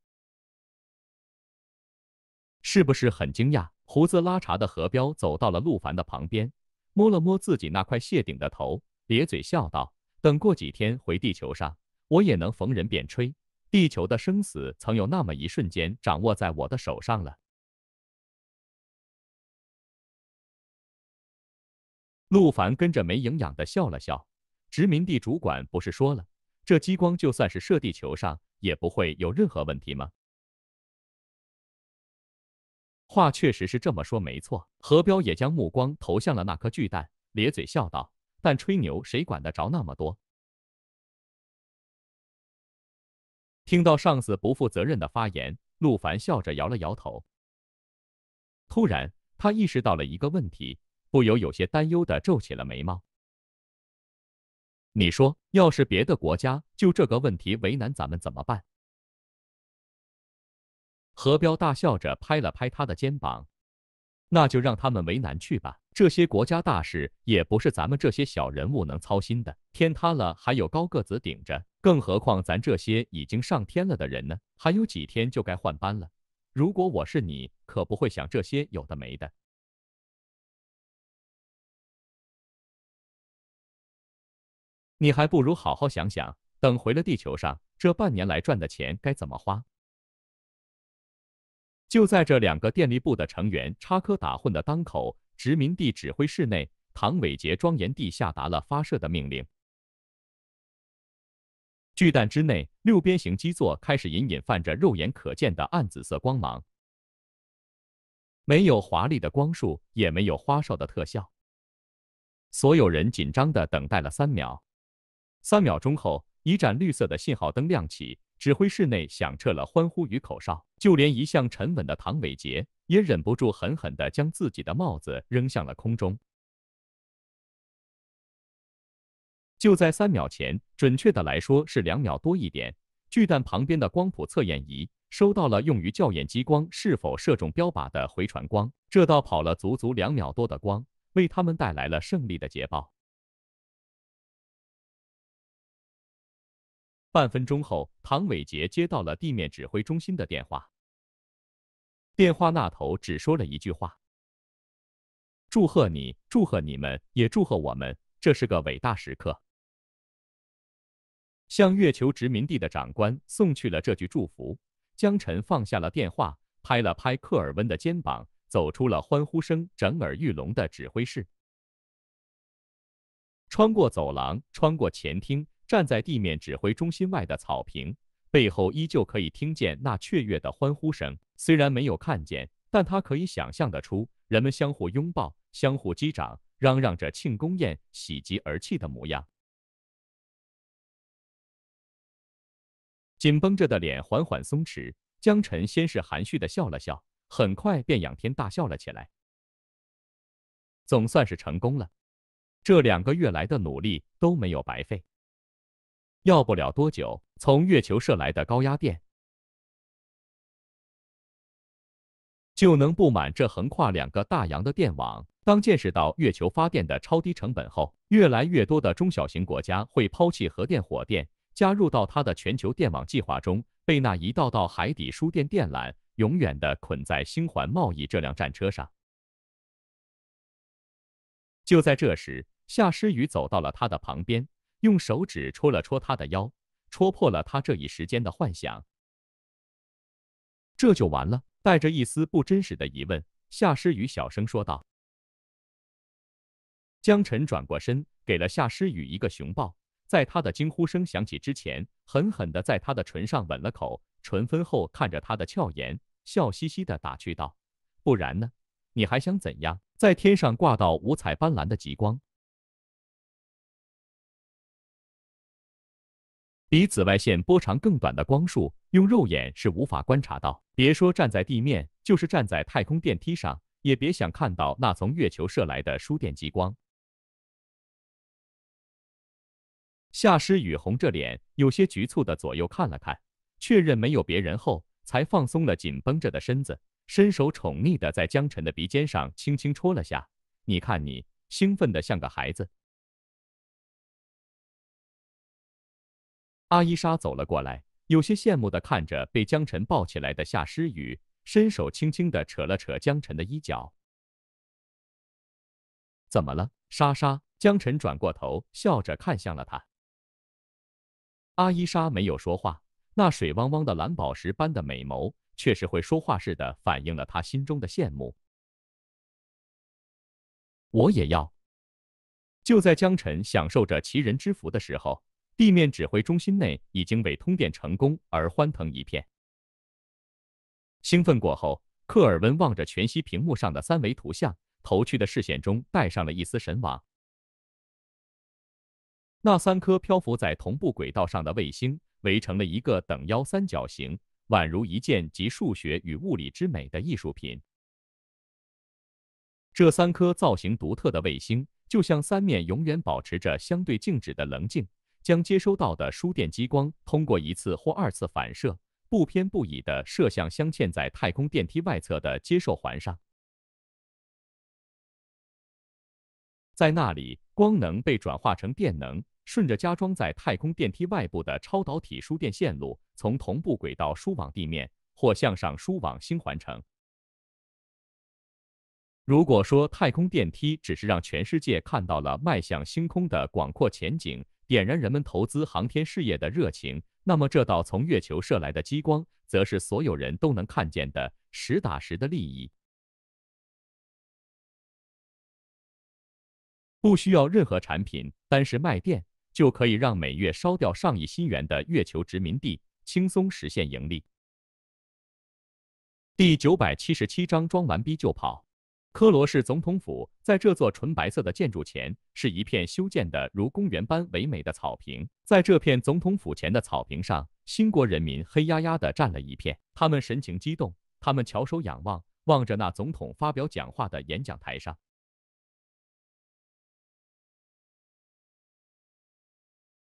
是不是很惊讶？胡子拉碴的何彪走到了陆凡的旁边，摸了摸自己那块谢顶的头，咧嘴笑道：“等过几天回地球上，我也能逢人便吹，地球的生死曾有那么一瞬间掌握在我的手上了。”陆凡跟着没营养的笑了笑。殖民地主管不是说了，这激光就算是射地球上，也不会有任何问题吗？话确实是这么说，没错。何彪也将目光投向了那颗巨蛋，咧嘴笑道：“但吹牛谁管得着那么多？”听到上司不负责任的发言，陆凡笑着摇了摇头。突然，他意识到了一个问题，不由有些担忧的皱起了眉毛。“你说，要是别的国家就这个问题为难咱们怎么办？”何彪大笑着拍了拍他的肩膀：“那就让他们为难去吧，这些国家大事也不是咱们这些小人物能操心的。天塌了还有高个子顶着，更何况咱这些已经上天了的人呢？还有几天就该换班了，如果我是你，可不会想这些有的没的。你还不如好好想想，等回了地球上，这半年来赚的钱该怎么花。”就在这两个电力部的成员插科打诨的当口，殖民地指挥室内，唐伟杰庄严地下达了发射的命令。巨弹之内，六边形基座开始隐隐泛着肉眼可见的暗紫色光芒。没有华丽的光束，也没有花哨的特效。所有人紧张地等待了三秒。三秒钟后，一盏绿色的信号灯亮起。指挥室内响彻了欢呼与口哨，就连一向沉稳的唐伟杰也忍不住狠狠的将自己的帽子扔向了空中。就在三秒前，准确的来说是两秒多一点，巨弹旁边的光谱测验仪收到了用于校验激光是否射中标靶的回传光，这道跑了足足两秒多的光，为他们带来了胜利的捷报。半分钟后，唐伟杰接到了地面指挥中心的电话。电话那头只说了一句话：“祝贺你，祝贺你们，也祝贺我们，这是个伟大时刻。”向月球殖民地的长官送去了这句祝福。江晨放下了电话，拍了拍科尔温的肩膀，走出了欢呼声震耳欲聋的指挥室。穿过走廊，穿过前厅。站在地面指挥中心外的草坪背后，依旧可以听见那雀跃的欢呼声。虽然没有看见，但他可以想象得出，人们相互拥抱、相互击掌、嚷嚷着庆功宴、喜极而泣的模样。紧绷着的脸缓缓松弛。江晨先是含蓄的笑了笑，很快便仰天大笑了起来。总算是成功了，这两个月来的努力都没有白费。要不了多久，从月球射来的高压电就能布满这横跨两个大洋的电网。当见识到月球发电的超低成本后，越来越多的中小型国家会抛弃核电、火电，加入到它的全球电网计划中，被那一道道海底输电电缆永远的捆在星环贸易这辆战车上。就在这时，夏诗雨走到了他的旁边。用手指戳了戳他的腰，戳破了他这一时间的幻想。这就完了？带着一丝不真实的疑问，夏诗雨小声说道。江晨转过身，给了夏诗雨一个熊抱，在他的惊呼声响起之前，狠狠的在他的唇上吻了口，唇分后看着他的俏颜，笑嘻嘻的打趣道：“不然呢？你还想怎样？在天上挂到五彩斑斓的极光？”比紫外线波长更短的光束，用肉眼是无法观察到。别说站在地面，就是站在太空电梯上，也别想看到那从月球射来的输电激光。夏诗雨红着脸，有些局促地左右看了看，确认没有别人后，才放松了紧绷着的身子，伸手宠溺地在江晨的鼻尖上轻轻戳了下：“你看你，兴奋的像个孩子。”阿伊莎走了过来，有些羡慕地看着被江晨抱起来的夏诗雨，伸手轻轻地扯了扯江晨的衣角。“怎么了，莎莎？”江晨转过头，笑着看向了她。阿伊莎没有说话，那水汪汪的蓝宝石般的美眸，却是会说话似的，反映了她心中的羡慕。我也要。就在江晨享受着其人之福的时候。地面指挥中心内已经为通电成功而欢腾一片。兴奋过后，科尔温望着全息屏幕上的三维图像，投去的视线中带上了一丝神往。那三颗漂浮在同步轨道上的卫星围成了一个等腰三角形，宛如一件集数学与物理之美的艺术品。这三颗造型独特的卫星，就像三面永远保持着相对静止的棱镜。将接收到的输电激光通过一次或二次反射，不偏不倚地射向镶嵌在太空电梯外侧的接受环上，在那里，光能被转化成电能，顺着加装在太空电梯外部的超导体输电线路，从同步轨道输往地面或向上输往星环城。如果说太空电梯只是让全世界看到了迈向星空的广阔前景，点燃人们投资航天事业的热情，那么这道从月球射来的激光，则是所有人都能看见的实打实的利益。不需要任何产品，单是卖电就可以让每月烧掉上亿新元的月球殖民地轻松实现盈利。第九百七十七章：装完逼就跑。科罗市总统府，在这座纯白色的建筑前，是一片修建的如公园般唯美的草坪。在这片总统府前的草坪上，新国人民黑压压地站了一片，他们神情激动，他们翘首仰望，望着那总统发表讲话的演讲台上。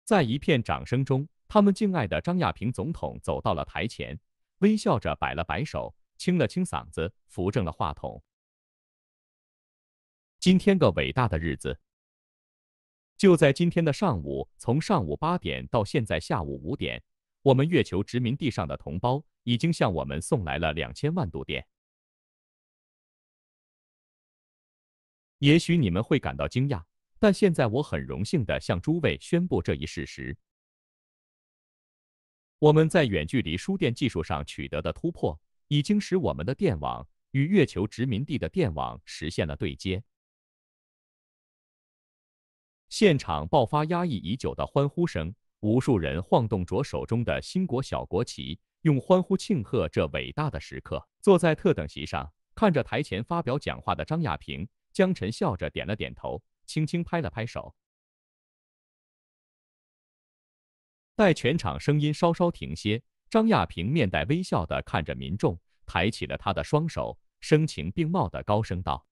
在一片掌声中，他们敬爱的张亚平总统走到了台前，微笑着摆了摆手，清了清嗓子，扶正了话筒。今天个伟大的日子，就在今天的上午，从上午八点到现在下午五点，我们月球殖民地上的同胞已经向我们送来了两千万度电。也许你们会感到惊讶，但现在我很荣幸地向诸位宣布这一事实：我们在远距离输电技术上取得的突破，已经使我们的电网与月球殖民地的电网实现了对接。现场爆发压抑已久的欢呼声，无数人晃动着手中的新国小国旗，用欢呼庆贺这伟大的时刻。坐在特等席上，看着台前发表讲话的张亚平，江晨笑着点了点头，轻轻拍了拍手。待全场声音稍稍停歇，张亚平面带微笑的看着民众，抬起了他的双手，声情并茂的高声道：“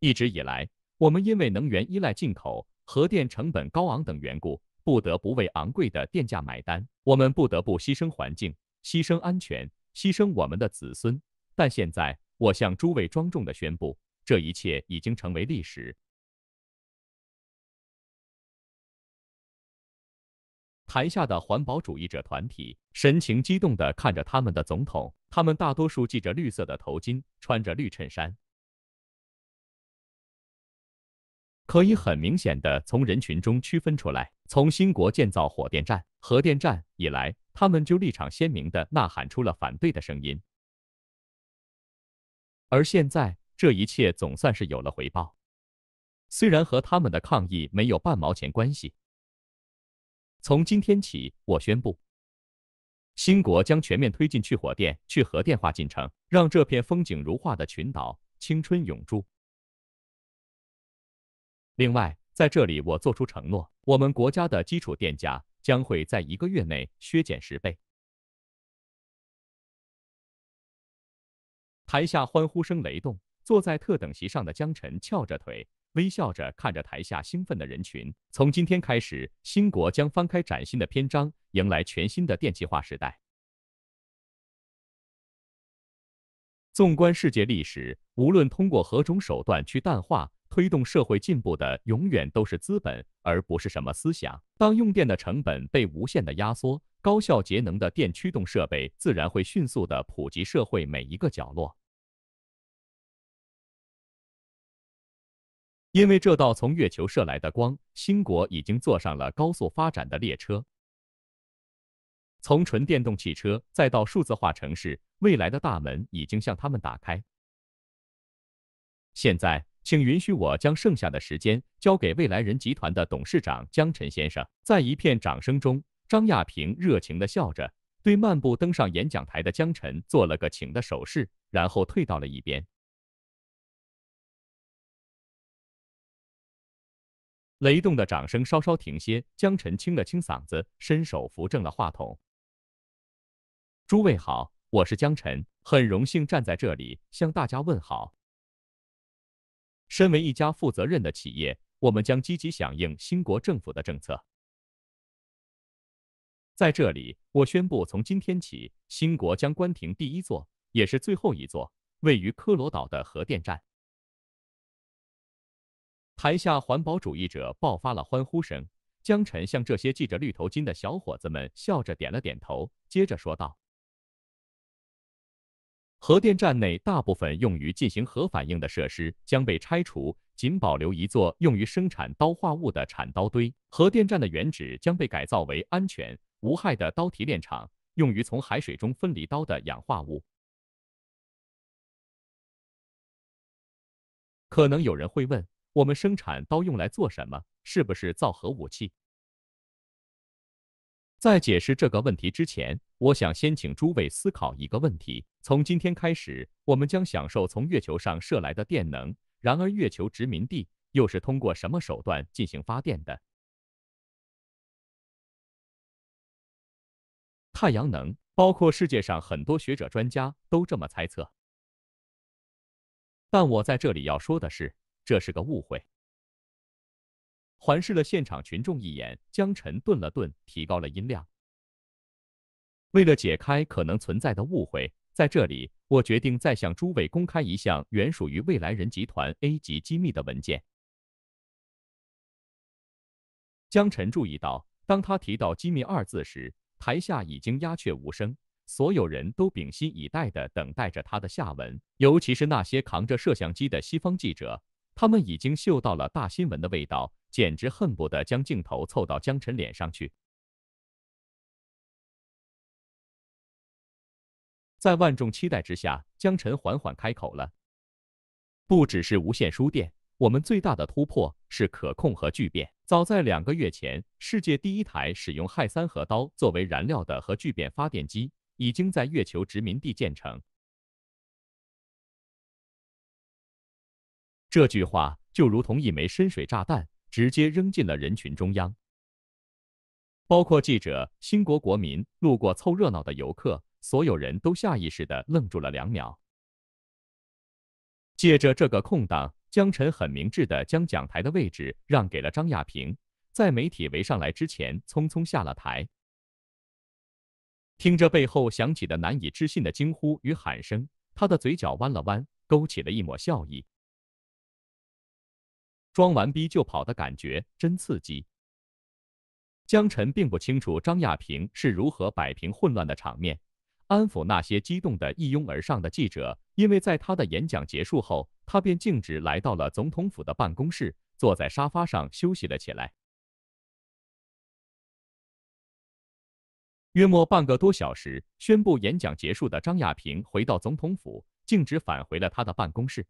一直以来。”我们因为能源依赖进口、核电成本高昂等缘故，不得不为昂贵的电价买单。我们不得不牺牲环境、牺牲安全、牺牲我们的子孙。但现在，我向诸位庄重的宣布，这一切已经成为历史。台下的环保主义者团体神情激动的看着他们的总统，他们大多数系着绿色的头巾，穿着绿衬衫。可以很明显的从人群中区分出来。从新国建造火电站、核电站以来，他们就立场鲜明的呐喊出了反对的声音。而现在，这一切总算是有了回报，虽然和他们的抗议没有半毛钱关系。从今天起，我宣布，新国将全面推进去火电、去核电化进程，让这片风景如画的群岛青春永驻。另外，在这里我做出承诺，我们国家的基础电价将会在一个月内削减十倍。台下欢呼声雷动，坐在特等席上的江晨翘着腿，微笑着看着台下兴奋的人群。从今天开始，新国将翻开崭新的篇章，迎来全新的电气化时代。纵观世界历史，无论通过何种手段去淡化。推动社会进步的永远都是资本，而不是什么思想。当用电的成本被无限的压缩，高效节能的电驱动设备自然会迅速的普及社会每一个角落。因为这道从月球射来的光，新国已经坐上了高速发展的列车。从纯电动汽车，再到数字化城市，未来的大门已经向他们打开。现在。请允许我将剩下的时间交给未来人集团的董事长江晨先生。在一片掌声中，张亚平热情的笑着，对漫步登上演讲台的江晨做了个请的手势，然后退到了一边。雷动的掌声稍稍停歇，江晨清了清嗓子，伸手扶正了话筒。诸位好，我是江晨，很荣幸站在这里向大家问好。身为一家负责任的企业，我们将积极响应新国政府的政策。在这里，我宣布，从今天起，新国将关停第一座，也是最后一座位于科罗岛的核电站。台下环保主义者爆发了欢呼声。江晨向这些系着绿头巾的小伙子们笑着点了点头，接着说道。核电站内大部分用于进行核反应的设施将被拆除，仅保留一座用于生产氘化物的产氘堆。核电站的原址将被改造为安全无害的氘提炼厂，用于从海水中分离氘的氧化物。可能有人会问：我们生产刀用来做什么？是不是造核武器？在解释这个问题之前，我想先请诸位思考一个问题。从今天开始，我们将享受从月球上射来的电能。然而，月球殖民地又是通过什么手段进行发电的？太阳能，包括世界上很多学者专家都这么猜测。但我在这里要说的是，这是个误会。环视了现场群众一眼，江晨顿了顿，提高了音量，为了解开可能存在的误会。在这里，我决定再向诸位公开一项原属于未来人集团 A 级机密的文件。江晨注意到，当他提到“机密”二字时，台下已经鸦雀无声，所有人都屏息以待的等待着他的下文。尤其是那些扛着摄像机的西方记者，他们已经嗅到了大新闻的味道，简直恨不得将镜头凑到江晨脸上去。在万众期待之下，江晨缓缓开口了：“不只是无线书店，我们最大的突破是可控核聚变。早在两个月前，世界第一台使用氦三核刀作为燃料的核聚变发电机已经在月球殖民地建成。”这句话就如同一枚深水炸弹，直接扔进了人群中央，包括记者、新国国民、路过凑热闹的游客。所有人都下意识地愣住了两秒，借着这个空档，江晨很明智地将讲台的位置让给了张亚平，在媒体围上来之前匆匆下了台。听着背后响起的难以置信的惊呼与喊声，他的嘴角弯了弯，勾起了一抹笑意。装完逼就跑的感觉真刺激。江晨并不清楚张亚平是如何摆平混乱的场面。安抚那些激动的一拥而上的记者，因为在他的演讲结束后，他便径直来到了总统府的办公室，坐在沙发上休息了起来。约莫半个多小时，宣布演讲结束的张亚平回到总统府，径直返回了他的办公室。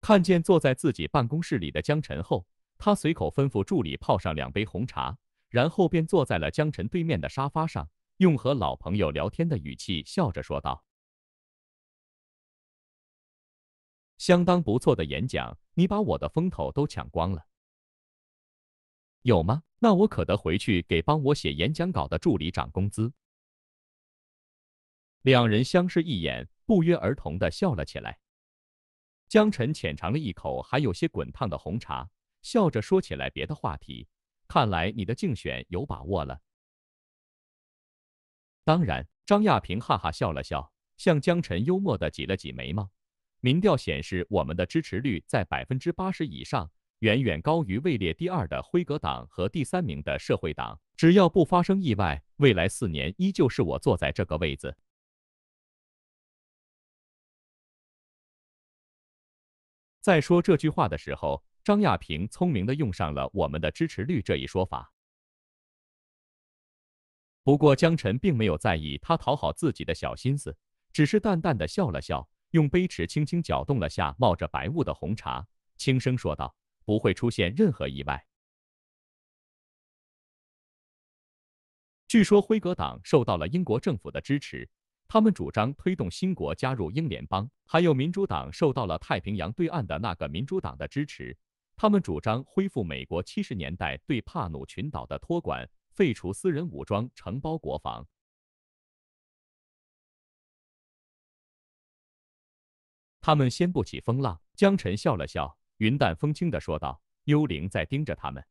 看见坐在自己办公室里的江晨后，他随口吩咐助理泡上两杯红茶，然后便坐在了江晨对面的沙发上。用和老朋友聊天的语气笑着说道：“相当不错的演讲，你把我的风头都抢光了，有吗？那我可得回去给帮我写演讲稿的助理涨工资。”两人相视一眼，不约而同的笑了起来。江晨浅尝了一口还有些滚烫的红茶，笑着说起来别的话题：“看来你的竞选有把握了。”当然，张亚平哈哈笑了笑，向江晨幽默的挤了挤眉毛。民调显示，我们的支持率在百分之八十以上，远远高于位列第二的辉格党和第三名的社会党。只要不发生意外，未来四年依旧是我坐在这个位子。在说这句话的时候，张亚平聪明地用上了“我们的支持率”这一说法。不过，江晨并没有在意他讨好自己的小心思，只是淡淡的笑了笑，用杯池轻轻搅动了下冒着白雾的红茶，轻声说道：“不会出现任何意外。”据说辉格党受到了英国政府的支持，他们主张推动新国加入英联邦；还有民主党受到了太平洋对岸的那个民主党的支持，他们主张恢复美国七十年代对帕努群岛的托管。废除私人武装，承包国防。他们掀不起风浪。江晨笑了笑，云淡风轻的说道：“幽灵在盯着他们。”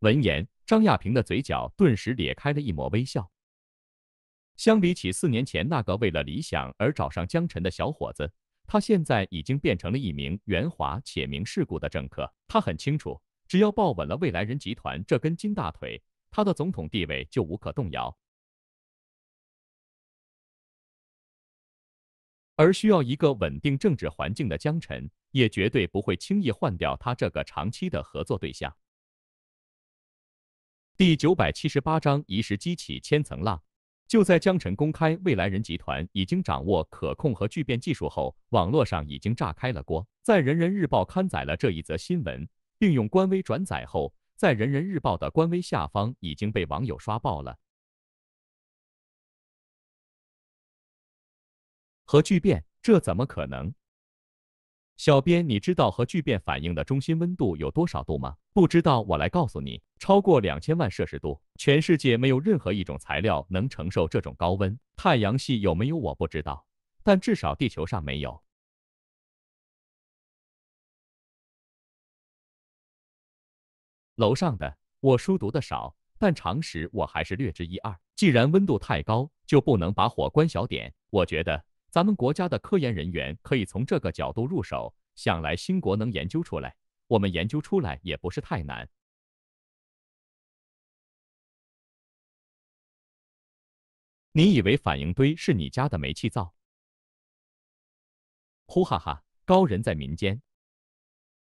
闻言，张亚平的嘴角顿时咧开了一抹微笑。相比起四年前那个为了理想而找上江晨的小伙子，他现在已经变成了一名圆滑且明世故的政客。他很清楚。只要抱稳了未来人集团这根金大腿，他的总统地位就无可动摇。而需要一个稳定政治环境的江晨，也绝对不会轻易换掉他这个长期的合作对象。第九百七十八章：一石激起千层浪。就在江晨公开未来人集团已经掌握可控核聚变技术后，网络上已经炸开了锅，在《人人日报》刊载了这一则新闻。并用官微转载后，在《人民日报》的官微下方已经被网友刷爆了。核聚变，这怎么可能？小编，你知道核聚变反应的中心温度有多少度吗？不知道，我来告诉你，超过两千万摄氏度。全世界没有任何一种材料能承受这种高温。太阳系有没有我不知道，但至少地球上没有。楼上的，我书读的少，但常识我还是略知一二。既然温度太高，就不能把火关小点。我觉得咱们国家的科研人员可以从这个角度入手，想来新国能研究出来，我们研究出来也不是太难。你以为反应堆是你家的煤气灶？呼哈哈，高人在民间。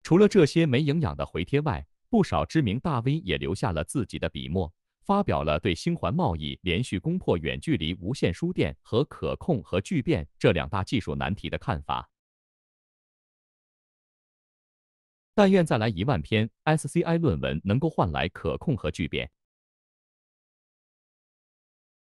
除了这些没营养的回帖外，不少知名大 V 也留下了自己的笔墨，发表了对星环贸易连续攻破远距离无线输电和可控核聚变这两大技术难题的看法。但愿再来一万篇 SCI 论文能够换来可控核聚变。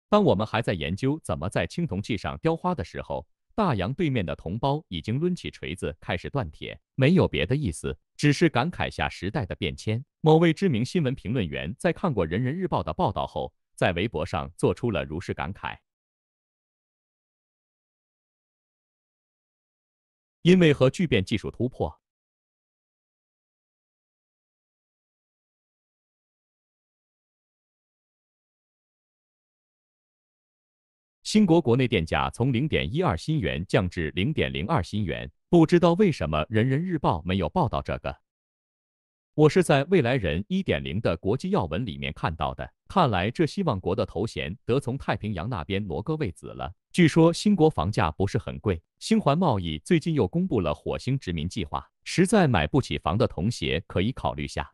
当我们还在研究怎么在青铜器上雕花的时候，大洋对面的同胞已经抡起锤子开始锻铁，没有别的意思，只是感慨下时代的变迁。某位知名新闻评论员在看过《人人日报》的报道后，在微博上做出了如是感慨：因为核聚变技术突破。新国国内电价从零点一二新元降至零点零二新元，不知道为什么《人人日报》没有报道这个。我是在《未来人一点零》的国际要闻里面看到的。看来这希望国的头衔得从太平洋那边挪个位子了。据说新国房价不是很贵，星环贸易最近又公布了火星殖民计划，实在买不起房的童鞋可以考虑下。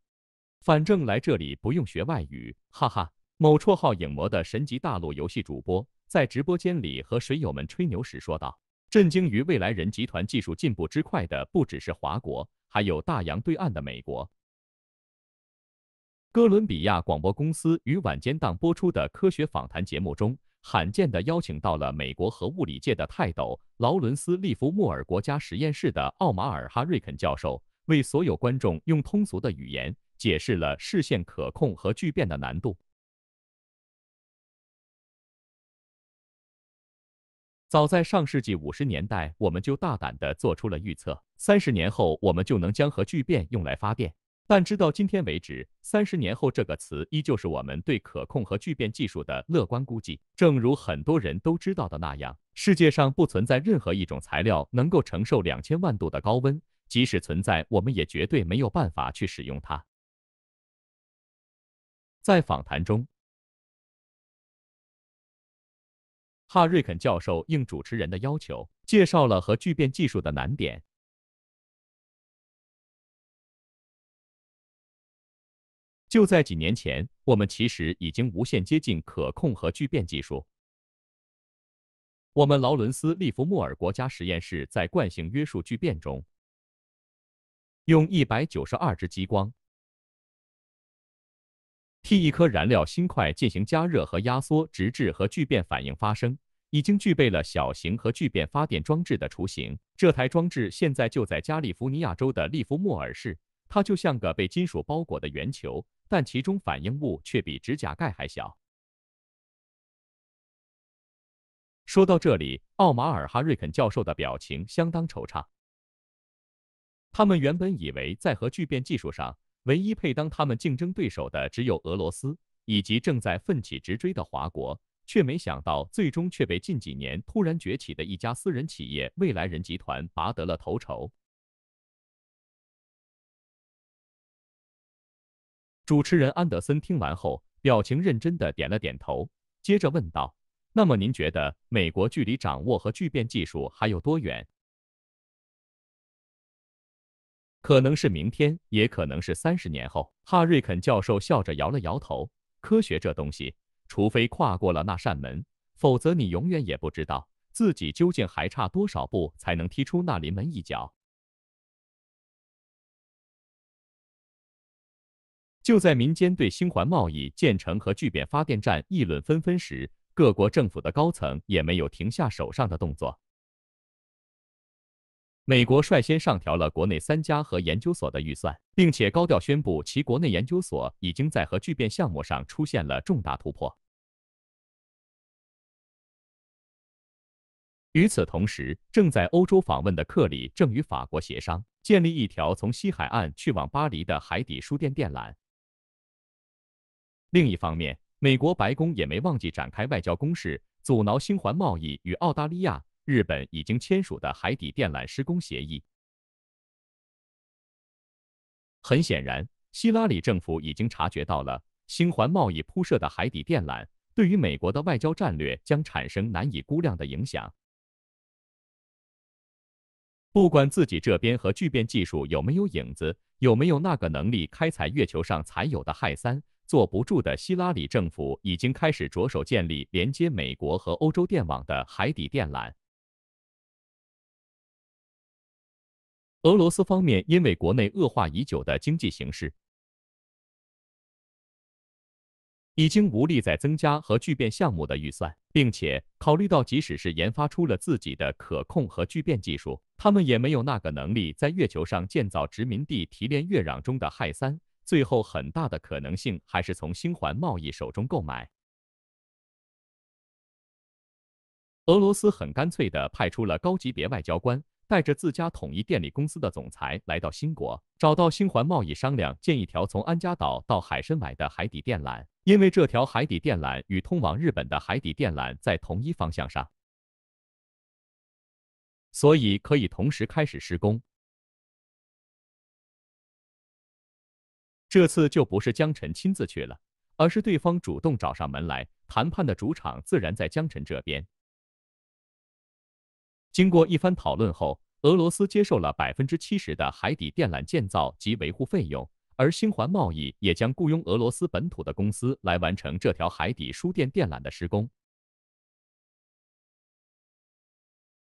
反正来这里不用学外语，哈哈。某绰号影魔的神级大陆游戏主播。在直播间里和水友们吹牛时说道：“震惊于未来人集团技术进步之快的，不只是华国，还有大洋对岸的美国。哥伦比亚广播公司于晚间档播出的科学访谈节目中，罕见地邀请到了美国核物理界的泰斗——劳伦斯利弗莫尔国家实验室的奥马尔哈瑞肯教授，为所有观众用通俗的语言解释了视线可控和聚变的难度。”早在上世纪五十年代，我们就大胆地做出了预测：三十年后，我们就能将核聚变用来发电。但直到今天为止，“三十年后”这个词依旧是我们对可控核聚变技术的乐观估计。正如很多人都知道的那样，世界上不存在任何一种材料能够承受两千万度的高温，即使存在，我们也绝对没有办法去使用它。在访谈中。哈瑞肯教授应主持人的要求，介绍了核聚变技术的难点。就在几年前，我们其实已经无限接近可控核聚变技术。我们劳伦斯利弗莫尔国家实验室在惯性约束聚变中，用一百九十二只激光，替一颗燃料芯块进行加热和压缩，直至核聚变反应发生。已经具备了小型核聚变发电装置的雏形。这台装置现在就在加利福尼亚州的利弗莫尔市。它就像个被金属包裹的圆球，但其中反应物却比指甲盖还小。说到这里，奥马尔·哈瑞肯教授的表情相当惆怅。他们原本以为在核聚变技术上，唯一配当他们竞争对手的只有俄罗斯，以及正在奋起直追的华国。却没想到，最终却被近几年突然崛起的一家私人企业——未来人集团拔得了头筹。主持人安德森听完后，表情认真的点了点头，接着问道：“那么您觉得美国距离掌握核聚变技术还有多远？”“可能是明天，也可能是三十年后。”哈瑞肯教授笑着摇了摇头：“科学这东西……”除非跨过了那扇门，否则你永远也不知道自己究竟还差多少步才能踢出那临门一脚。就在民间对新环贸易、建成和聚变发电站议论纷纷时，各国政府的高层也没有停下手上的动作。美国率先上调了国内三家和研究所的预算，并且高调宣布其国内研究所已经在核聚变项目上出现了重大突破。与此同时，正在欧洲访问的克里正与法国协商建立一条从西海岸去往巴黎的海底输电电缆。另一方面，美国白宫也没忘记展开外交攻势，阻挠新环贸易与澳大利亚、日本已经签署的海底电缆施工协议。很显然，希拉里政府已经察觉到了新环贸易铺设的海底电缆对于美国的外交战略将产生难以估量的影响。不管自己这边和聚变技术有没有影子，有没有那个能力开采月球上才有的氦三，坐不住的希拉里政府已经开始着手建立连接美国和欧洲电网的海底电缆。俄罗斯方面因为国内恶化已久的经济形势。已经无力再增加核聚变项目的预算，并且考虑到即使是研发出了自己的可控核聚变技术，他们也没有那个能力在月球上建造殖民地提炼月壤中的氦三，最后很大的可能性还是从星环贸易手中购买。俄罗斯很干脆的派出了高级别外交官。带着自家统一电力公司的总裁来到新国，找到新环贸易商量建一条从安家岛到海参崴的海底电缆。因为这条海底电缆与通往日本的海底电缆在同一方向上，所以可以同时开始施工。这次就不是江晨亲自去了，而是对方主动找上门来谈判的主场，自然在江晨这边。经过一番讨论后，俄罗斯接受了百分之七十的海底电缆建造及维护费用，而星环贸易也将雇佣俄罗斯本土的公司来完成这条海底输电电缆的施工。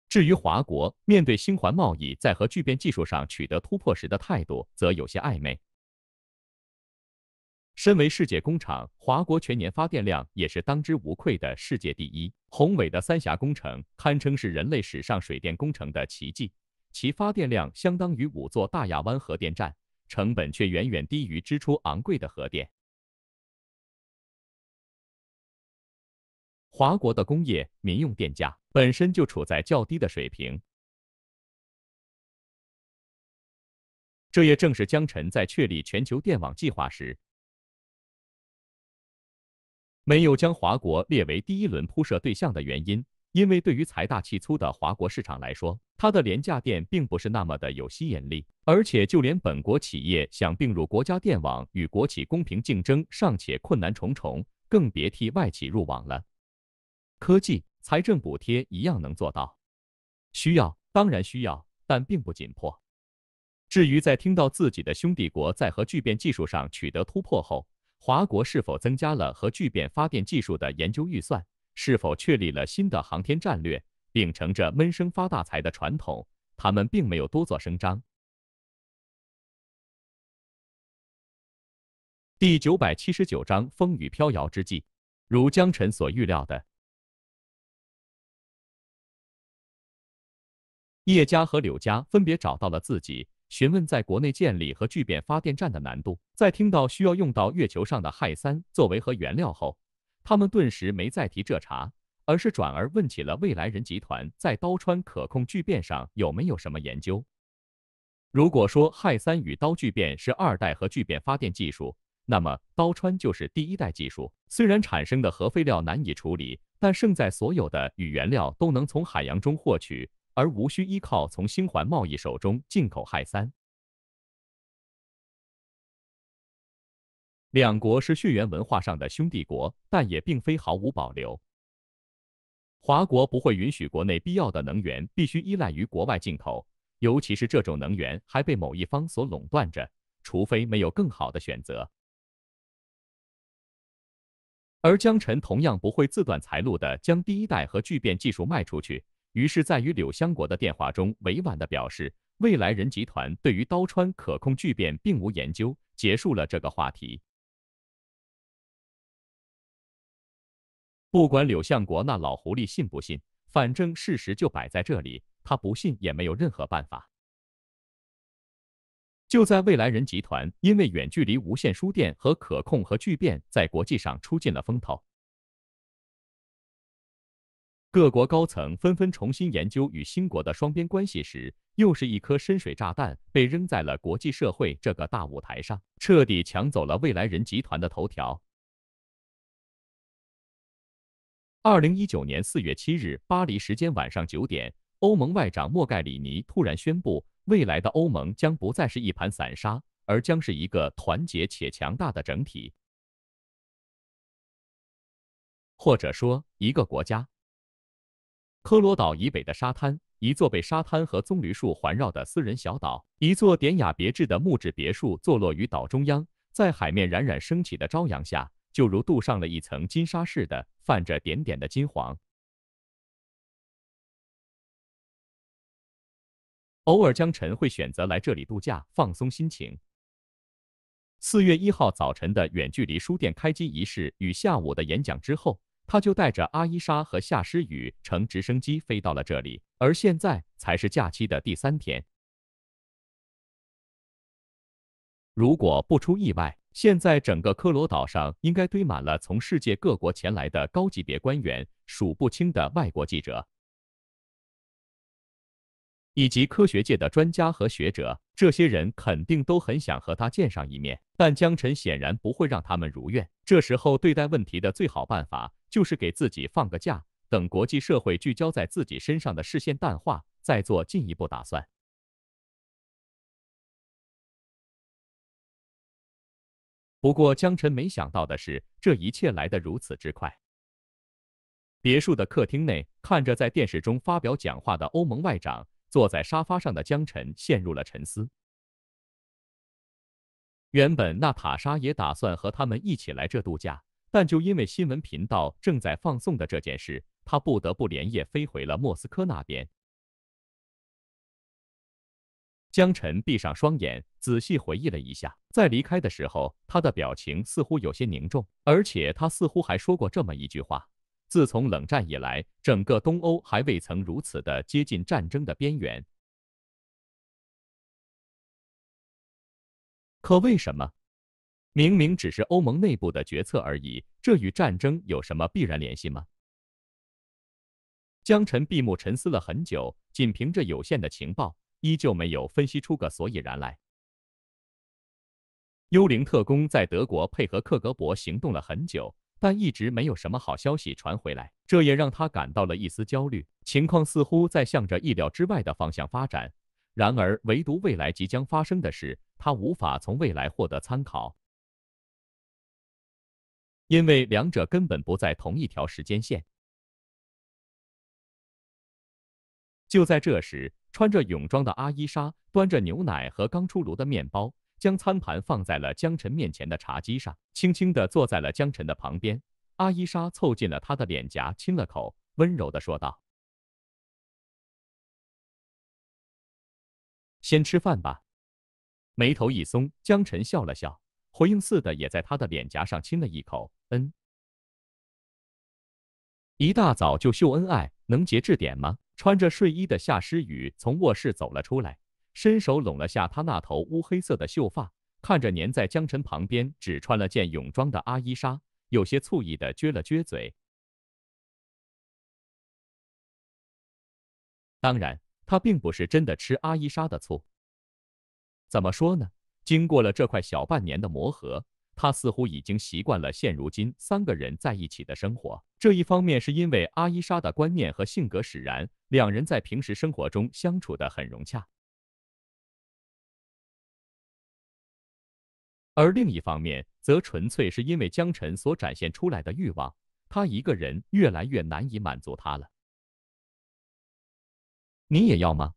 至于华国，面对星环贸易在核聚变技术上取得突破时的态度，则有些暧昧。身为世界工厂，华国全年发电量也是当之无愧的世界第一。宏伟的三峡工程堪称是人类史上水电工程的奇迹，其发电量相当于五座大亚湾核电站，成本却远远低于支出昂贵的核电。华国的工业民用电价本身就处在较低的水平，这也正是江晨在确立全球电网计划时。没有将华国列为第一轮铺设对象的原因，因为对于财大气粗的华国市场来说，它的廉价电并不是那么的有吸引力，而且就连本国企业想并入国家电网与国企公平竞争尚且困难重重，更别提外企入网了。科技、财政补贴一样能做到，需要当然需要，但并不紧迫。至于在听到自己的兄弟国在核聚变技术上取得突破后，华国是否增加了核聚变发电技术的研究预算？是否确立了新的航天战略？秉承着闷声发大财的传统，他们并没有多做声张。第九百七十九章风雨飘摇之际，如江晨所预料的，叶家和柳家分别找到了自己。询问在国内建立核聚变发电站的难度，在听到需要用到月球上的氦三作为核原料后，他们顿时没再提这茬，而是转而问起了未来人集团在刀川可控聚变上有没有什么研究。如果说氦三与刀聚变是二代核聚变发电技术，那么刀川就是第一代技术。虽然产生的核废料难以处理，但胜在所有的与原料都能从海洋中获取。而无需依靠从星环贸易手中进口氦三。两国是血缘文化上的兄弟国，但也并非毫无保留。华国不会允许国内必要的能源必须依赖于国外进口，尤其是这种能源还被某一方所垄断着，除非没有更好的选择。而江辰同样不会自断财路的将第一代核聚变技术卖出去。于是，在与柳相国的电话中，委婉的表示未来人集团对于刀川可控聚变并无研究，结束了这个话题。不管柳相国那老狐狸信不信，反正事实就摆在这里，他不信也没有任何办法。就在未来人集团因为远距离无线输电和可控核聚变在国际上出尽了风头。各国高层纷纷重新研究与新国的双边关系时，又是一颗深水炸弹被扔在了国际社会这个大舞台上，彻底抢走了未来人集团的头条。二零一九年四月七日，巴黎时间晚上九点，欧盟外长莫盖里尼突然宣布，未来的欧盟将不再是一盘散沙，而将是一个团结且强大的整体，或者说一个国家。科罗岛以北的沙滩，一座被沙滩和棕榈树环绕的私人小岛，一座典雅别致的木质别墅坐落于岛中央，在海面冉冉升起的朝阳下，就如镀上了一层金沙似的，泛着点点的金黄。偶尔，江晨会选择来这里度假，放松心情。四月一号早晨的远距离书店开机仪式与下午的演讲之后。他就带着阿伊莎和夏诗雨乘直升机飞到了这里，而现在才是假期的第三天。如果不出意外，现在整个科罗岛上应该堆满了从世界各国前来的高级别官员、数不清的外国记者，以及科学界的专家和学者。这些人肯定都很想和他见上一面，但江晨显然不会让他们如愿。这时候对待问题的最好办法。就是给自己放个假，等国际社会聚焦在自己身上的视线淡化，再做进一步打算。不过江晨没想到的是，这一切来得如此之快。别墅的客厅内，看着在电视中发表讲话的欧盟外长，坐在沙发上的江晨陷入了沉思。原本娜塔莎也打算和他们一起来这度假。但就因为新闻频道正在放送的这件事，他不得不连夜飞回了莫斯科那边。江晨闭上双眼，仔细回忆了一下，在离开的时候，他的表情似乎有些凝重，而且他似乎还说过这么一句话：“自从冷战以来，整个东欧还未曾如此的接近战争的边缘。”可为什么？明明只是欧盟内部的决策而已，这与战争有什么必然联系吗？江晨闭目沉思了很久，仅凭着有限的情报，依旧没有分析出个所以然来。幽灵特工在德国配合克格勃行动了很久，但一直没有什么好消息传回来，这也让他感到了一丝焦虑。情况似乎在向着意料之外的方向发展，然而唯独未来即将发生的事，他无法从未来获得参考。因为两者根本不在同一条时间线。就在这时，穿着泳装的阿伊莎端着牛奶和刚出炉的面包，将餐盘放在了江晨面前的茶几上，轻轻地坐在了江晨的旁边。阿伊莎凑近了他的脸颊，亲了口，温柔地说道：“先吃饭吧。”眉头一松，江晨笑了笑。回应似的，也在他的脸颊上亲了一口。嗯，一大早就秀恩爱，能节制点吗？穿着睡衣的夏诗雨从卧室走了出来，伸手拢了下他那头乌黑色的秀发，看着粘在江晨旁边只穿了件泳装的阿依莎，有些醋意的撅了撅嘴。当然，他并不是真的吃阿依莎的醋。怎么说呢？经过了这块小半年的磨合，他似乎已经习惯了现如今三个人在一起的生活。这一方面是因为阿伊莎的观念和性格使然，两人在平时生活中相处的很融洽；而另一方面则纯粹是因为江晨所展现出来的欲望，他一个人越来越难以满足他了。你也要吗？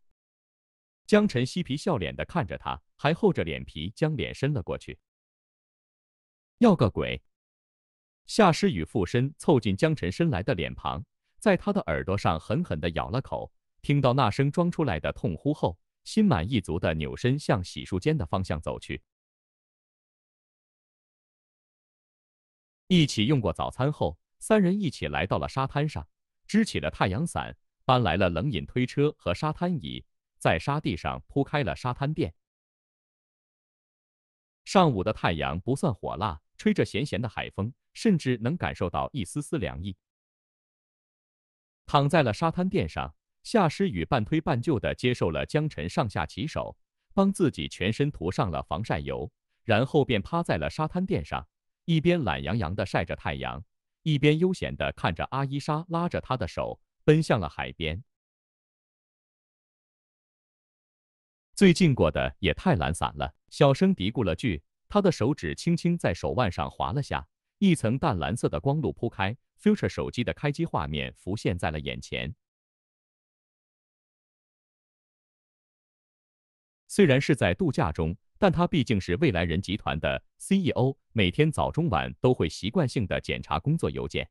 江晨嬉皮笑脸的看着他。还厚着脸皮将脸伸了过去，要个鬼！夏诗雨附身凑近江晨伸来的脸庞，在他的耳朵上狠狠的咬了口。听到那声装出来的痛呼后，心满意足的扭身向洗漱间的方向走去。一起用过早餐后，三人一起来到了沙滩上，支起了太阳伞，搬来了冷饮推车和沙滩椅，在沙地上铺开了沙滩垫。上午的太阳不算火辣，吹着咸咸的海风，甚至能感受到一丝丝凉意。躺在了沙滩垫上，夏诗雨半推半就地接受了江晨上下其手，帮自己全身涂上了防晒油，然后便趴在了沙滩垫上，一边懒洋洋地晒着太阳，一边悠闲地看着阿伊莎拉着她的手奔向了海边。最近过得也太懒散了，小声嘀咕了句。他的手指轻轻在手腕上划了下，一层淡蓝色的光路铺开，Future 手机的开机画面浮现在了眼前。虽然是在度假中，但他毕竟是未来人集团的 CEO，每天早中晚都会习惯性的检查工作邮件。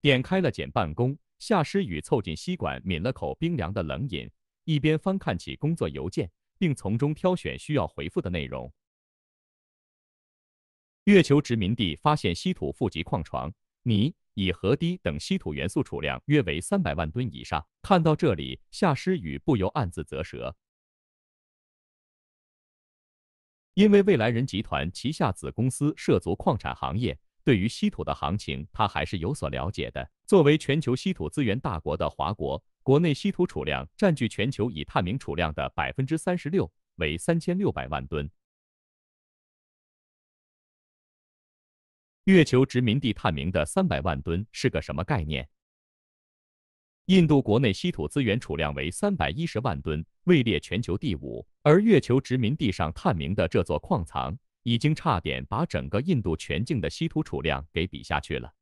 点开了简办公，夏诗雨凑近吸管抿了口冰凉的冷饮。一边翻看起工作邮件，并从中挑选需要回复的内容。月球殖民地发现稀土富集矿床，霓、钇、河、堤等稀土元素储量约为三百万吨以上。看到这里，夏诗雨不由暗自咋舌。因为未来人集团旗下子公司涉足矿产行业，对于稀土的行情，他还是有所了解的。作为全球稀土资源大国的华国。国内稀土储量占据全球已探明储量的百分之三十六，为三千六百万吨。月球殖民地探明的三百万吨是个什么概念？印度国内稀土资源储量为三百一十万吨，位列全球第五。而月球殖民地上探明的这座矿藏，已经差点把整个印度全境的稀土储量给比下去了。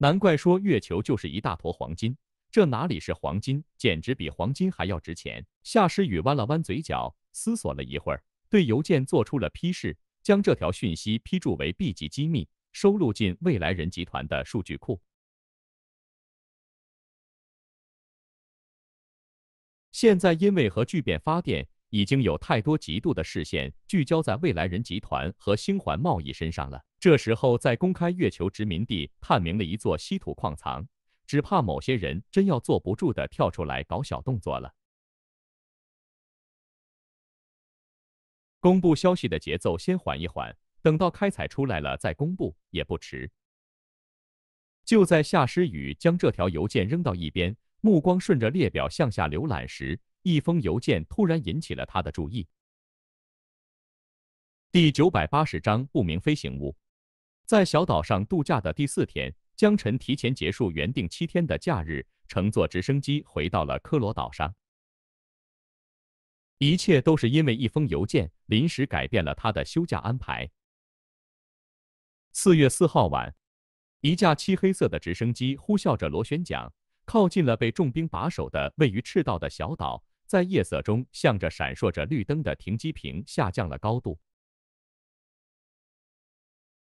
难怪说月球就是一大坨黄金，这哪里是黄金，简直比黄金还要值钱。夏诗雨弯了弯嘴角，思索了一会儿，对邮件做出了批示，将这条讯息批注为 B 级机密，收录进未来人集团的数据库。现在因为核聚变发电。已经有太多极度的视线聚焦在未来人集团和星环贸易身上了。这时候再公开月球殖民地探明了一座稀土矿藏，只怕某些人真要坐不住的跳出来搞小动作了。公布消息的节奏先缓一缓，等到开采出来了再公布也不迟。就在夏诗雨将这条邮件扔到一边，目光顺着列表向下浏览时。一封邮件突然引起了他的注意。第九百八十章不明飞行物。在小岛上度假的第四天，江晨提前结束原定七天的假日，乘坐直升机回到了科罗岛上。一切都是因为一封邮件，临时改变了他的休假安排。四月四号晚，一架漆黑色的直升机呼啸着螺旋桨，靠近了被重兵把守的位于赤道的小岛。在夜色中，向着闪烁着绿灯的停机坪下降了高度。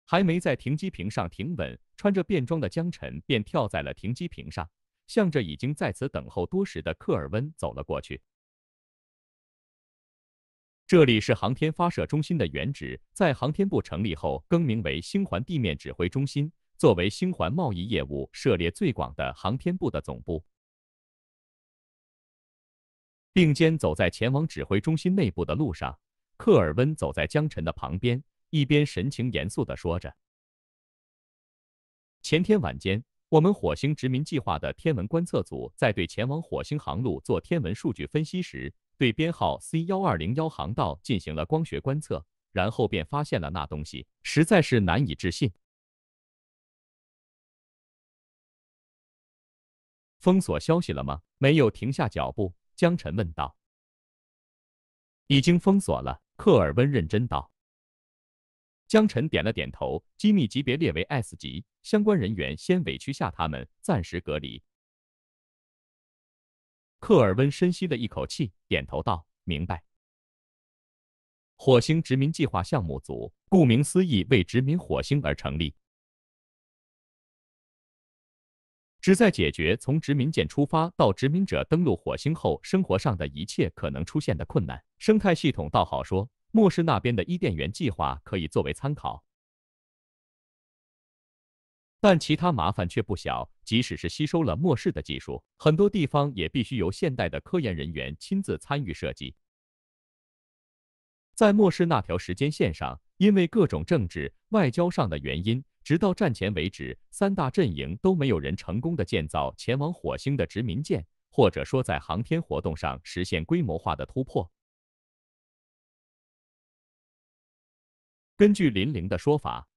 还没在停机坪上停稳，穿着便装的江晨便跳在了停机坪上，向着已经在此等候多时的科尔温走了过去。这里是航天发射中心的原址，在航天部成立后更名为星环地面指挥中心，作为星环贸易业务涉猎最广的航天部的总部。并肩走在前往指挥中心内部的路上，科尔温走在江晨的旁边，一边神情严肃地说着：“前天晚间，我们火星殖民计划的天文观测组在对前往火星航路做天文数据分析时，对编号 C 幺二零幺航道进行了光学观测，然后便发现了那东西，实在是难以置信。”封锁消息了吗？没有停下脚步。江晨问道：“已经封锁了。”克尔温认真道。江晨点了点头，机密级别列为 S 级，相关人员先委屈下他们，暂时隔离。克尔温深吸了一口气，点头道：“明白。”火星殖民计划项目组，顾名思义，为殖民火星而成立。旨在解决从殖民舰出发到殖民者登陆火星后生活上的一切可能出现的困难。生态系统倒好说，末世那边的伊甸园计划可以作为参考，但其他麻烦却不小。即使是吸收了末世的技术，很多地方也必须由现代的科研人员亲自参与设计。在末世那条时间线上，因为各种政治外交上的原因。直到战前为止，三大阵营都没有人成功的建造前往火星的殖民舰，或者说在航天活动上实现规模化的突破。根据林玲的说法，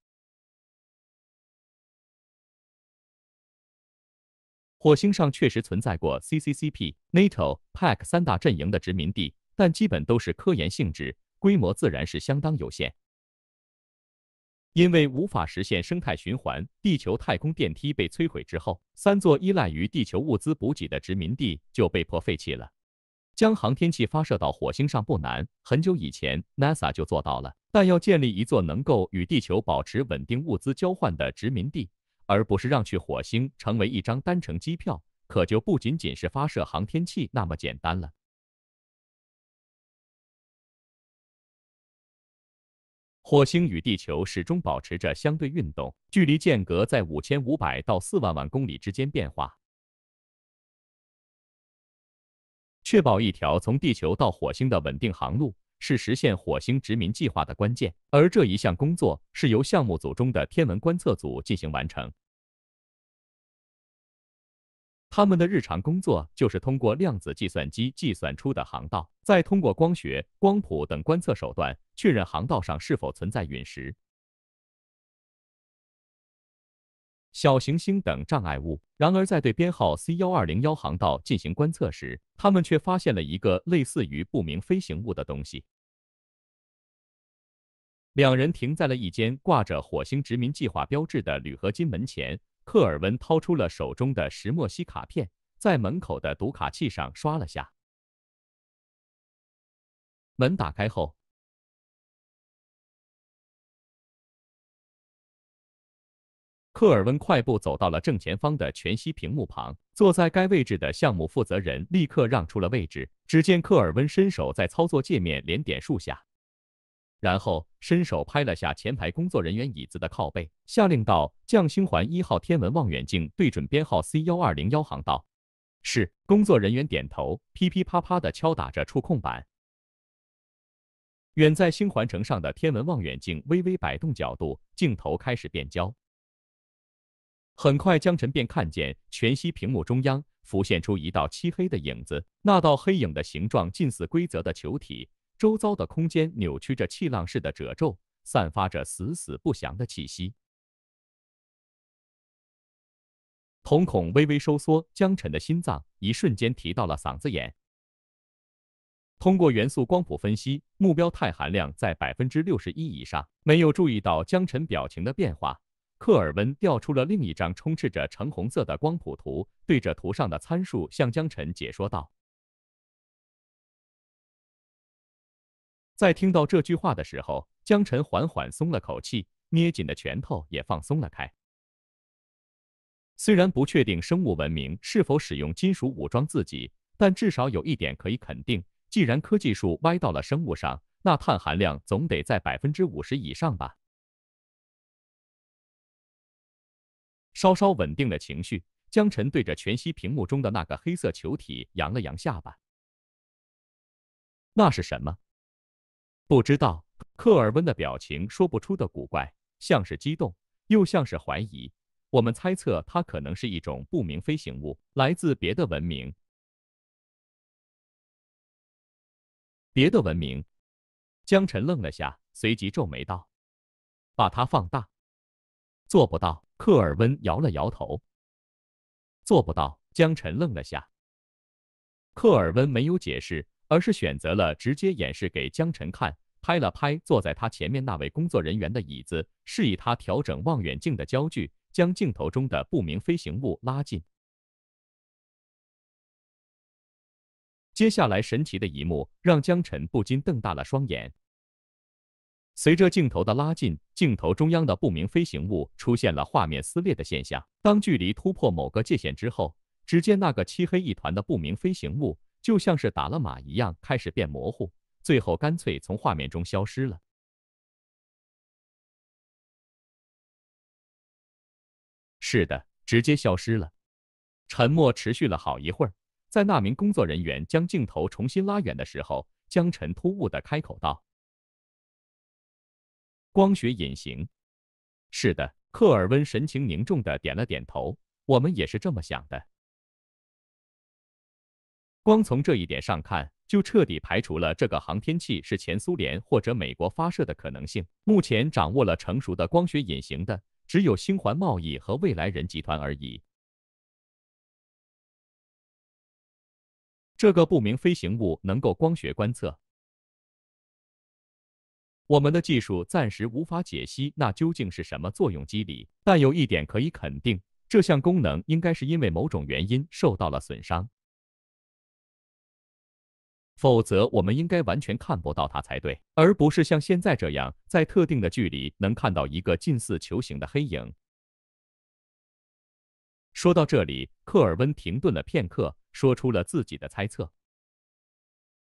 火星上确实存在过 CCCP、NATO、PAC 三大阵营的殖民地，但基本都是科研性质，规模自然是相当有限。因为无法实现生态循环，地球太空电梯被摧毁之后，三座依赖于地球物资补给的殖民地就被迫废弃了。将航天器发射到火星上不难，很久以前 NASA 就做到了。但要建立一座能够与地球保持稳定物资交换的殖民地，而不是让去火星成为一张单程机票，可就不仅仅是发射航天器那么简单了。火星与地球始终保持着相对运动，距离间隔在五千五百到四万万公里之间变化。确保一条从地球到火星的稳定航路是实现火星殖民计划的关键，而这一项工作是由项目组中的天文观测组进行完成。他们的日常工作就是通过量子计算机计算出的航道，再通过光学、光谱等观测手段确认航道上是否存在陨石、小行星等障碍物。然而，在对编号 C 幺二零幺航道进行观测时，他们却发现了一个类似于不明飞行物的东西。两人停在了一间挂着火星殖民计划标志的铝合金门前。克尔文掏出了手中的石墨烯卡片，在门口的读卡器上刷了下，门打开后，克尔文快步走到了正前方的全息屏幕旁，坐在该位置的项目负责人立刻让出了位置。只见克尔文伸手在操作界面连点数下。然后伸手拍了下前排工作人员椅子的靠背，下令道：“将星环一号天文望远镜对准编号 C 幺二零幺航道。”是工作人员点头，噼噼啪啪的敲打着触控板。远在星环城上的天文望远镜微微摆动角度，镜头开始变焦。很快，江晨便看见全息屏幕中央浮现出一道漆黑的影子，那道黑影的形状近似规则的球体。周遭的空间扭曲着气浪似的褶皱，散发着死死不祥的气息。瞳孔微微收缩，江晨的心脏一瞬间提到了嗓子眼。通过元素光谱分析，目标钛含量在百分之六十一以上。没有注意到江晨表情的变化，科尔温调出了另一张充斥着橙红色的光谱图，对着图上的参数向江晨解说道。在听到这句话的时候，江晨缓缓松了口气，捏紧的拳头也放松了开。虽然不确定生物文明是否使用金属武装自己，但至少有一点可以肯定：既然科技树歪到了生物上，那碳含量总得在百分之五十以上吧。稍稍稳定了情绪，江晨对着全息屏幕中的那个黑色球体扬了扬下巴：“那是什么？”不知道，克尔温的表情说不出的古怪，像是激动，又像是怀疑。我们猜测他可能是一种不明飞行物，来自别的文明。别的文明？江晨愣了下，随即皱眉道：“把它放大。”做不到。克尔温摇了摇头。做不到。江晨愣了下。克尔温没有解释。而是选择了直接演示给江晨看，拍了拍坐在他前面那位工作人员的椅子，示意他调整望远镜的焦距，将镜头中的不明飞行物拉近。接下来神奇的一幕让江晨不禁瞪大了双眼。随着镜头的拉近，镜头中央的不明飞行物出现了画面撕裂的现象。当距离突破某个界限之后，只见那个漆黑一团的不明飞行物。就像是打了码一样，开始变模糊，最后干脆从画面中消失了。是的，直接消失了。沉默持续了好一会儿，在那名工作人员将镜头重新拉远的时候，江晨突兀的开口道：“光学隐形。”是的，克尔温神情凝重的点了点头。我们也是这么想的。光从这一点上看，就彻底排除了这个航天器是前苏联或者美国发射的可能性。目前掌握了成熟的光学隐形的，只有星环贸易和未来人集团而已。这个不明飞行物能够光学观测，我们的技术暂时无法解析那究竟是什么作用机理。但有一点可以肯定，这项功能应该是因为某种原因受到了损伤。否则，我们应该完全看不到它才对，而不是像现在这样，在特定的距离能看到一个近似球形的黑影。说到这里，科尔温停顿了片刻，说出了自己的猜测：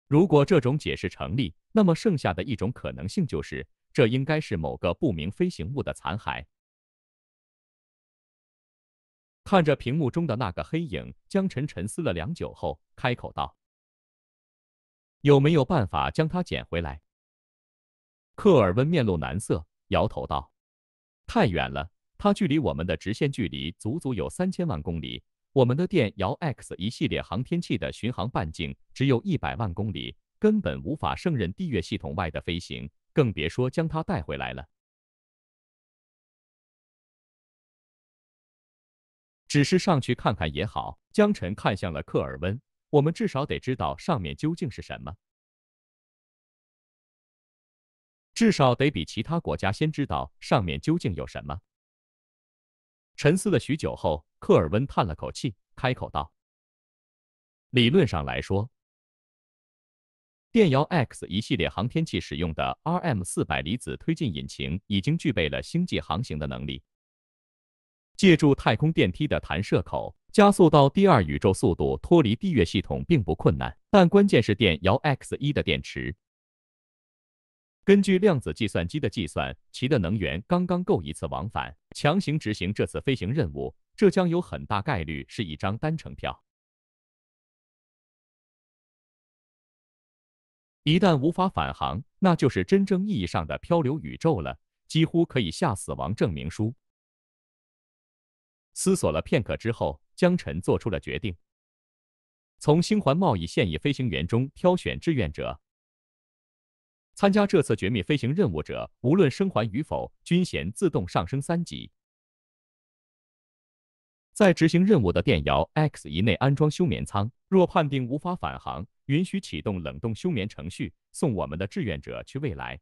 如果这种解释成立，那么剩下的一种可能性就是，这应该是某个不明飞行物的残骸。看着屏幕中的那个黑影，江晨沉思了良久后，开口道。有没有办法将它捡回来？科尔温面露难色，摇头道：“太远了，它距离我们的直线距离足足有三千万公里。我们的电摇 X 一系列航天器的巡航半径只有一百万公里，根本无法胜任地月系统外的飞行，更别说将它带回来了。只是上去看看也好。”江晨看向了科尔温。我们至少得知道上面究竟是什么，至少得比其他国家先知道上面究竟有什么。沉思了许久后，科尔温叹了口气，开口道：“理论上来说，电摇 X 一系列航天器使用的 RM 四百离子推进引擎已经具备了星际航行的能力，借助太空电梯的弹射口。”加速到第二宇宙速度，脱离地月系统并不困难，但关键是电摇 X 一的电池。根据量子计算机的计算，其的能源刚刚够一次往返。强行执行这次飞行任务，这将有很大概率是一张单程票。一旦无法返航，那就是真正意义上的漂流宇宙了，几乎可以下死亡证明书。思索了片刻之后。江晨做出了决定，从星环贸易现役飞行员中挑选志愿者。参加这次绝密飞行任务者，无论生还与否，军衔自动上升三级。在执行任务的电摇 X 一内安装休眠舱，若判定无法返航，允许启动冷冻休眠程序，送我们的志愿者去未来。